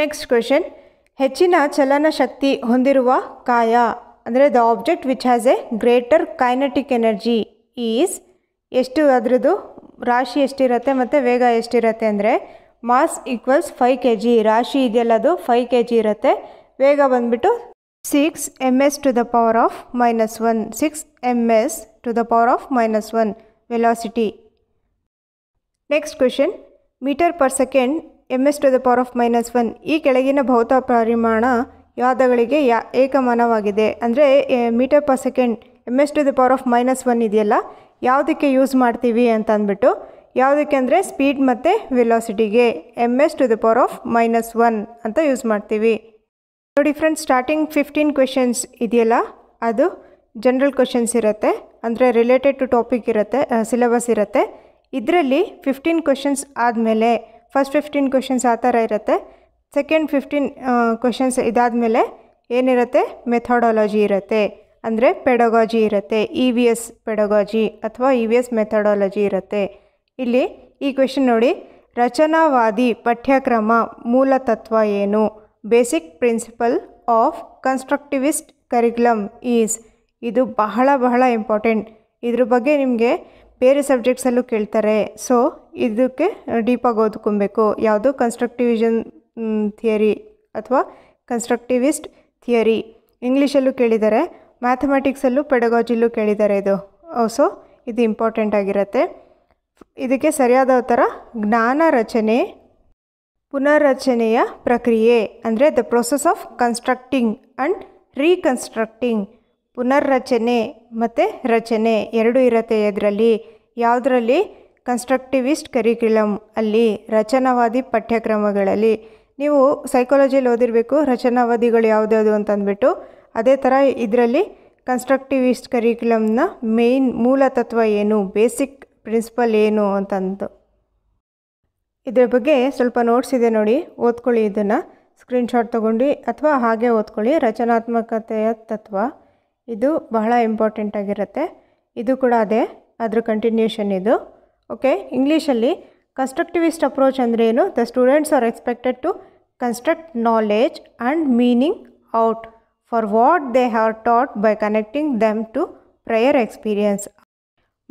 Speaker 1: ನೆಕ್ಸ್ಟ್ ಕ್ವೆಶನ್ ಹೆಚ್ಚಿನ ಚಲನ ಶಕ್ತಿ ಹೊಂದಿರುವ ಕಾಯ ಅಂದರೆ the object which has a greater kinetic energy is ಎಷ್ಟು ಅದರದ್ದು ರಾಶಿ ಎಷ್ಟಿರುತ್ತೆ ಮತ್ತು ವೇಗ ಎಷ್ಟಿರುತ್ತೆ ಅಂದರೆ mass equals five K G ರಾಶಿ ಇದೆಯಲ್ಲ ಅದು ಫೈವ್ ಕೆ ಜಿ ಇರುತ್ತೆ ವೇಗ ಬಂದುಬಿಟ್ಟು six M S to the power of minus one six M S to the power of minus one velocity next question metre per second M S to the power of minus one ಈ ಕೆಳಗಿನ ಭೌತ ಪರಿಮಾಣ ಯಾದಗಳಿಗೆ ಯಾ ಏಕಮಾನವಾಗಿದೆ ಅಂದರೆ metre per second M S to the power of minus one ಇದೆಯಲ್ಲ ಯಾವುದಕ್ಕೆ use ಮಾಡ್ತೀವಿ ಅಂತ ಅಂದ್ಬಿಟ್ಟು ಯಾವುದಕ್ಕೆ ಅಂದರೆ ಸ್ಪೀಡ್ ಮತ್ತು ವೆಲಾಸಿಟಿಗೆ M S to the power of minus one ಅಂತ ಯೂಸ್ ಮಾಡ್ತೀವಿ ನೋಡಿ ಫ್ರೆಂಡ್ಸ್ ಸ್ಟಾರ್ಟಿಂಗ್ ಫಿಫ್ಟೀನ್ ಕ್ವೆಶನ್ಸ್ ಇದೆಯಲ್ಲ ಅದು ಜನರಲ್ ಕ್ವೆಶನ್ಸ್ ಇರುತ್ತೆ ಅಂದರೆ ರಿಲೇಟೆಡ್ ಟು ಟಾಪಿಕ್ ಇರುತ್ತೆ ಸಿಲೆಬಸ್ ಇರುತ್ತೆ ಇದರಲ್ಲಿ ಫಿಫ್ಟೀನ್ ಕ್ವೆಶನ್ಸ್ ಆದಮೇಲೆ ಫಸ್ಟ್ ಫಿಫ್ಟೀನ್ ಕ್ವೆಶನ್ಸ್ ಆ ಥರ ಇರುತ್ತೆ ಸೆಕೆಂಡ್ ಫಿಫ್ಟೀನ್ ಕ್ವೆಶನ್ಸ್ ಮೇಲೆ ಏನಿರುತ್ತೆ ಮೆಥಡಾಲಜಿ ಇರುತ್ತೆ ಅಂದರೆ ಪೆಡಗಾಜಿ ಇರುತ್ತೆ ಇ ವಿ ಎಸ್ ಪೆಡಗಾಜಿ ಅಥವಾ ಇ ವಿ ಎಸ್ ಮೆಥಡಾಲಜಿ ಇರುತ್ತೆ ಇಲ್ಲಿ ಈ ಕ್ವೆಶನ್ ನೋಡಿ ರಚನಾವಾದಿ ಪಠ್ಯಕ್ರಮ ಮೂಲತತ್ವ ಏನು basic principle of constructivist curriculum is ಇದು ಬಹಳ ಬಹಳ ಇಂಪಾರ್ಟೆಂಟ್ ಇದ್ರ ಬಗ್ಗೆ ನಿಮಗೆ ಬೇರೆ ಸಬ್ಜೆಕ್ಟ್ಸಲ್ಲೂ ಕೇಳ್ತಾರೆ ಸೊ ಇದಕ್ಕೆ ಡೀಪಾಗಿ ಓದ್ಕೊಬೇಕು ಯಾವುದು ಕನ್ಸ್ಟ್ರಕ್ಟಿವಿಷನ್ ಥಿಯರಿ ಅಥವಾ ಕನ್ಸ್ಟ್ರಕ್ಟಿವಿಸ್ಟ್ ಥಿಯರಿ ಇಂಗ್ಲೀಷಲ್ಲೂ ಕೇಳಿದ್ದಾರೆ ಮ್ಯಾಥಮೆಟಿಕ್ಸಲ್ಲೂ ಪೆಡಗಾಜಿಲ್ಲೂ ಕೇಳಿದ್ದಾರೆ ಇದು ಸೊ ಇದು ಇಂಪಾರ್ಟೆಂಟ್ ಆಗಿರುತ್ತೆ ಇದಕ್ಕೆ ಸರಿಯಾದ ಥರ ಜ್ಞಾನ ರಚನೆ ಪುನರ್ರಚನೆಯ ಪ್ರಕ್ರಿಯೆ ಅಂದರೆ the process of constructing and reconstructing ಪುನರ್ರಚನೆ ಮತ್ತು ರಚನೆ ಎರಡೂ ಇರುತ್ತೆ ಇದರಲ್ಲಿ ಯಾವುದರಲ್ಲಿ ಕನ್ಸ್ಟ್ರಕ್ಟಿವಿಸ್ಟ್ ಕರಿಕ್ಯುಲಮ್ ಅಲ್ಲಿ ರಚನವಾದಿ ಪಠ್ಯಕ್ರಮಗಳಲ್ಲಿ ನೀವು ಸೈಕಾಲಜಿಯಲ್ಲಿ ಓದಿರಬೇಕು ರಚನಾವಾದಿಗಳು ಯಾವುದ್ಯಾವುದು ಅಂತಂದ್ಬಿಟ್ಟು ಅದೇ ಥರ ಇದರಲ್ಲಿ ಕನ್ಸ್ಟ್ರಕ್ಟಿವಿಸ್ಟ್ ಕರಿಕ್ಯುಲಮ್ನ ಮೇನ್ ಮೂಲ ತತ್ವ ಏನು ಬೇಸಿಕ್ ಪ್ರಿನ್ಸಿಪಲ್ ಏನು ಅಂತಂದು ಇದರ ಬಗ್ಗೆ ಸ್ವಲ್ಪ ನೋಟ್ಸ್ ಇದೆ ನೋಡಿ ಓದ್ಕೊಳ್ಳಿ ಇದನ್ನು ಸ್ಕ್ರೀನ್ಶಾಟ್ ತೊಗೊಂಡು ಅಥವಾ ಹಾಗೆ ಓದ್ಕೊಳ್ಳಿ ರಚನಾತ್ಮಕತೆಯ ತತ್ವ ಇದು ಬಹಳ ಇಂಪಾರ್ಟೆಂಟ್ ಆಗಿರುತ್ತೆ ಇದು ಕೂಡ ಅದೇ ಅದರ ಕಂಟಿನ್ಯೂಷನ್ ಇದು ಓಕೆ ಇಂಗ್ಲೀಷಲ್ಲಿ ಕನ್ಸ್ಟ್ರಕ್ಟಿವಿಸ್ಟ್ ಅಪ್ರೋಚ್ ಅಂದರೆ ಏನು the students are expected to construct knowledge and meaning out for what they have taught by connecting them to prior experience.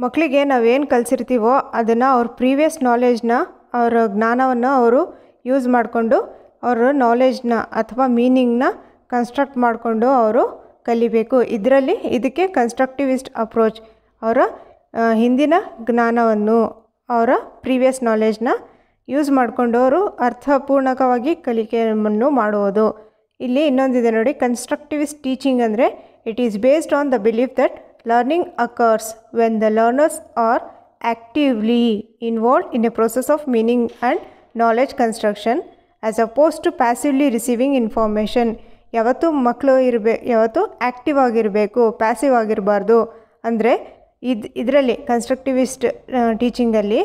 Speaker 1: ಮಕ್ಕಳಿಗೆ ನಾವೇನು ಕಲಿಸಿರ್ತೀವೋ ಅದನ್ನು ಅವ್ರ ಪ್ರೀವಿಯಸ್ ನಾಲೆಜ್ನ ಅವರ ಜ್ಞಾನವನ್ನು ಅವರು ಯೂಸ್ ಮಾಡಿಕೊಂಡು ಅವರ ನಾಲೆಜ್ನ ಅಥವಾ ಮೀನಿಂಗ್ನ ಕನ್ಸ್ಟ್ರಕ್ಟ್ ಮಾಡಿಕೊಂಡು ಅವರು ಕಲಿಬೇಕು ಇದರಲ್ಲಿ ಇದಕ್ಕೆ ಕನ್ಸ್ಟ್ರಕ್ಟಿವಿಸ್ಟ್ ಅಪ್ರೋಚ್ ಅವರ ಹಿಂದಿನ ಜ್ಞಾನವನ್ನು ಅವರ ಪ್ರೀವಿಯಸ್ ನಾಲೆಜ್ನ ಯೂಸ್ ಮಾಡಿಕೊಂಡವರು ಅರ್ಥಪೂರ್ಣಕವಾಗಿ ಕಲಿಕೆಯನ್ನು ಮಾಡುವುದು ಇಲ್ಲಿ ಇನ್ನೊಂದಿದೆ ನೋಡಿ ಕನ್ಸ್ಟ್ರಕ್ಟಿವಿಸ್ಟ್ ಟೀಚಿಂಗ್ ಅಂದರೆ it is based on the belief that learning occurs when the learners are actively involve in a process of meaning and knowledge construction as opposed to passively receiving information ಯಾವತ್ತು ಮಕ್ಕಳು ಇರಬೇ ಯಾವತ್ತು active ಆಗಿರಬೇಕು passive ಆಗಿರಬಾರ್ದು ಅಂದರೆ ಇದು ಇದರಲ್ಲಿ constructivist ಟೀಚಿಂಗಲ್ಲಿ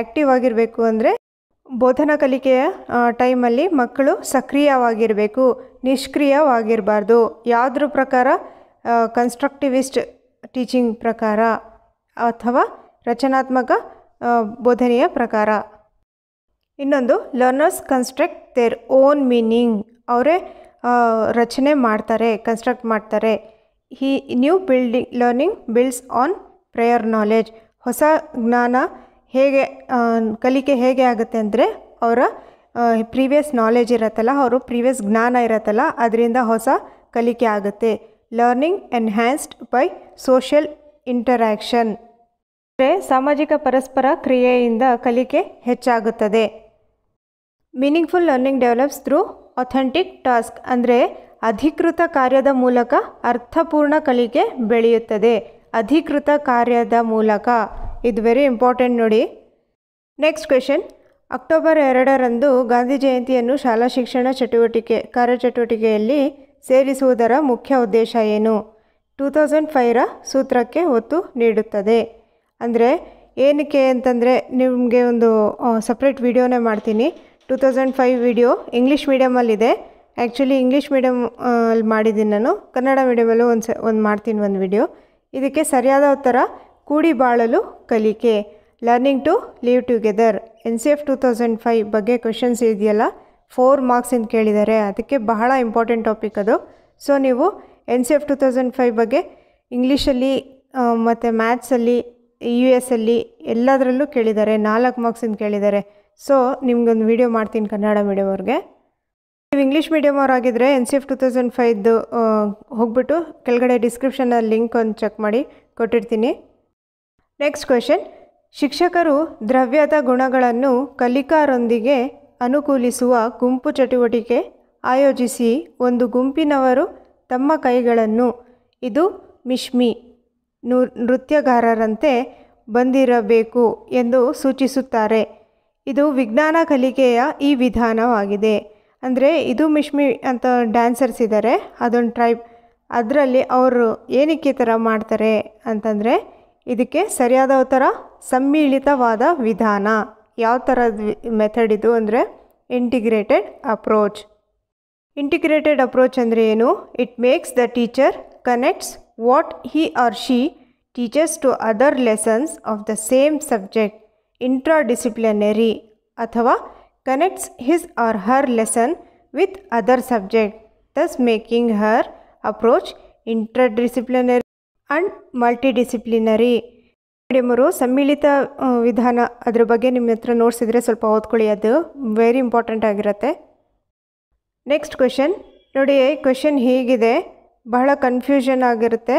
Speaker 1: active ಆಗಿರಬೇಕು ಅಂದರೆ ಬೋಧನಾ ಕಲಿಕೆಯ ಟೈಮಲ್ಲಿ ಮಕ್ಕಳು ಸಕ್ರಿಯವಾಗಿರಬೇಕು ನಿಷ್ಕ್ರಿಯವಾಗಿರಬಾರ್ದು ಯಾವುದ್ರ ಪ್ರಕಾರ ಕನ್ಸ್ಟ್ರಕ್ಟಿವಿಸ್ಟ್ ಟೀಚಿಂಗ್ ಪ್ರಕಾರ ಅಥವಾ ರಚನಾತ್ಮಕ ಬೋಧನೆಯ ಪ್ರಕಾರ ಇನ್ನೊಂದು learners construct their own meaning ಅವರೇ ರಚನೆ ಮಾಡ್ತಾರೆ ಕನ್ಸ್ಟ್ರಕ್ಟ್ ಮಾಡ್ತಾರೆ ಈ new building learning builds on prior knowledge ಹೊಸ ಜ್ಞಾನ ಹೇಗೆ ಕಲಿಕೆ ಹೇಗೆ ಆಗುತ್ತೆ ಅಂದರೆ ಅವರ ಪ್ರೀವಿಯಸ್ ನಾಲೆಜ್ ಇರತ್ತಲ್ಲ ಅವರು ಪ್ರೀವಿಯಸ್ ಜ್ಞಾನ ಇರತ್ತಲ್ಲ ಅದರಿಂದ ಹೊಸ ಕಲಿಕೆ ಆಗುತ್ತೆ learning enhanced by social interaction ಅಂದರೆ ಸಾಮಾಜಿಕ ಪರಸ್ಪರ ಕ್ರಿಯೆಯಿಂದ ಕಲಿಕೆ ಹೆಚ್ಚಾಗುತ್ತದೆ meaningful learning develops through authentic task ಅಂದರೆ ಅಧಿಕೃತ ಕಾರ್ಯದ ಮೂಲಕ ಅರ್ಥಪೂರ್ಣ ಕಲಿಕೆ ಬೆಳೆಯುತ್ತದೆ ಅಧಿಕೃತ ಕಾರ್ಯದ ಮೂಲಕ ಇದು ವೆರಿ ಇಂಪಾರ್ಟೆಂಟ್ ನೋಡಿ ನೆಕ್ಸ್ಟ್ ಕ್ವೆಶನ್ ಅಕ್ಟೋಬರ್ ಎರಡರಂದು ಗಾಂಧಿ ಜಯಂತಿಯನ್ನು ಶಾಲಾ ಶಿಕ್ಷಣ ಚಟುವಟಿಕೆ ಕಾರ್ಯಚಟುವಟಿಕೆಯಲ್ಲಿ ಸೇರಿಸುವುದರ ಮುಖ್ಯ ಉದ್ದೇಶ ಏನು ಟೂ ತೌಸಂಡ್ ಫೈವ್ರ ಸೂತ್ರಕ್ಕೆ ಒತ್ತು ನೀಡುತ್ತದೆ ಅಂದರೆ ಏನಕ್ಕೆ ಅಂತಂದರೆ ನಿಮಗೆ ಒಂದು ಸಪ್ರೇಟ್ ವಿಡಿಯೋನೇ ಮಾಡ್ತೀನಿ two thousand five video English ಮೀಡಿಯಮಲ್ಲಿದೆ ಆ್ಯಕ್ಚುಲಿ ಇಂಗ್ಲೀಷ್ ಮೀಡಿಯಮ್ ಅಲ್ಲಿ ಮಾಡಿದ್ದೀನಿ ನಾನು ಕನ್ನಡ ಮೀಡಿಯಮಲ್ಲೂ ಒಂದು ಸ ಒಂದು ಮಾಡ್ತೀನಿ ಒಂದು ವಿಡಿಯೋ ಇದಕ್ಕೆ ಸರಿಯಾದ ಉತ್ತರ ಕೂಡಿ ಬಾಳಲು ಕಲಿಕೆ learning to live together N C F two thousand five ಬಗ್ಗೆ ಕ್ವೆಶನ್ಸ್ ಇದೆಯಲ್ಲ ಫೋರ್ ಮಾರ್ಕ್ಸ್ ಅಂತ ಕೇಳಿದ್ದಾರೆ ಅದಕ್ಕೆ ಬಹಳ ಇಂಪಾರ್ಟೆಂಟ್ ಟಾಪಿಕ್ ಅದು ಸೊ ನೀವು N C F two thousand five ಬಗ್ಗೆ ಇಂಗ್ಲೀಷಲ್ಲಿ ಮತ್ತು ಮ್ಯಾಥ್ಸಲ್ಲಿ ಯು ಎಸ್ ಅಲ್ಲಿ ಎಲ್ಲದರಲ್ಲೂ ಕೇಳಿದ್ದಾರೆ ನಾಲ್ಕು ಮಾರ್ಕ್ಸಿಂದ ಕೇಳಿದ್ದಾರೆ ಸೊ ನಿಮಗೊಂದು ವೀಡಿಯೋ ಮಾಡ್ತೀನಿ ಕನ್ನಡ ಮೀಡಿಯಂ ಅವ್ರಿಗೆ ನೀವು ಇಂಗ್ಲೀಷ್ ಮೀಡಿಯಮ್ ಅವರಾಗಿದ್ದರೆ N C F two thousand ಫೈವ್ದು ಹೋಗ್ಬಿಟ್ಟು ಕೆಳಗಡೆ ಡಿಸ್ಕ್ರಿಪ್ಷನಲ್ಲಿ ಲಿಂಕ್ ಒಂದು ಚೆಕ್ ಮಾಡಿ ಕೊಟ್ಟಿರ್ತೀನಿ ನೆಕ್ಸ್ಟ್ ಕ್ವೆಶನ್ ಶಿಕ್ಷಕರು ದ್ರವ್ಯದ ಗುಣಗಳನ್ನು ಕಲಿಕಾರೊಂದಿಗೆ ಅನುಕೂಲಿಸುವ ಗುಂಪು ಚಟುವಟಿಕೆ ಆಯೋಜಿಸಿ ಒಂದು ಗುಂಪಿನವರು ತಮ್ಮ ಕೈಗಳನ್ನು ಇದು ಮಿಶ್ಮಿ ನೃತ್ಯಗಾರರಂತೆ ಬಂದಿರಬೇಕು ಎಂದು ಸೂಚಿಸುತ್ತಾರೆ ಇದು ವಿಜ್ಞಾನ ಕಲಿಕೆಯ ಈ ವಿಧಾನವಾಗಿದೆ ಅಂದರೆ ಇದು ಮಿಶ್ಮಿ ಅಂತ ಡ್ಯಾನ್ಸರ್ಸ್ ಇದ್ದಾರೆ ಅದೊಂದು ಟ್ರೈಬ್ ಅದರಲ್ಲಿ ಅವರು ಏನಕ್ಕೆ ಥರ ಮಾಡ್ತಾರೆ ಅಂತಂದರೆ ಇದಕ್ಕೆ ಸರಿಯಾದ ಉತ್ತರ ಸಮೀಳಿತವಾದ ವಿಧಾನ ಯಾವತರ ಮೆಥಡ್ ಇದು ಅಂದ್ರೆ ಇಂಟಿಗ್ರೇಟೆಡ್ ಅಪ್ರೋಚ್ ಇಂಟಿಗ್ರೇಟೆಡ್ ಅಪ್ರೋಚ್ ಅಂದ್ರೆ ಏನು it makes the teacher connects what he or she teaches to other lessons of the same subject intradisciplinary ಅಥವಾ connects his or her lesson with other subject thus making her approach intradisciplinary and multidisciplinary ಅವರು ಸಮ್ಮಿಳಿತ ವಿಧಾನ ಅದ್ರ ಬಗ್ಗೆ ನಿಮ್ಮ ಹತ್ರ ನೋಡ್ಸಿದ್ರೆ ಸ್ವಲ್ಪ ಓದ್ಕೊಳ್ಳಿ ಅದು ವೆರಿ ಇಂಪಾರ್ಟೆಂಟ್ ಆಗಿರುತ್ತೆ ನೆಕ್ಸ್ಟ್ ಕ್ವೆಶನ್ ನೋಡಿ ಕ್ವೆಶನ್ ಹೀಗಿದೆ ಬಹಳ ಕನ್ಫ್ಯೂಷನ್ ಆಗಿರುತ್ತೆ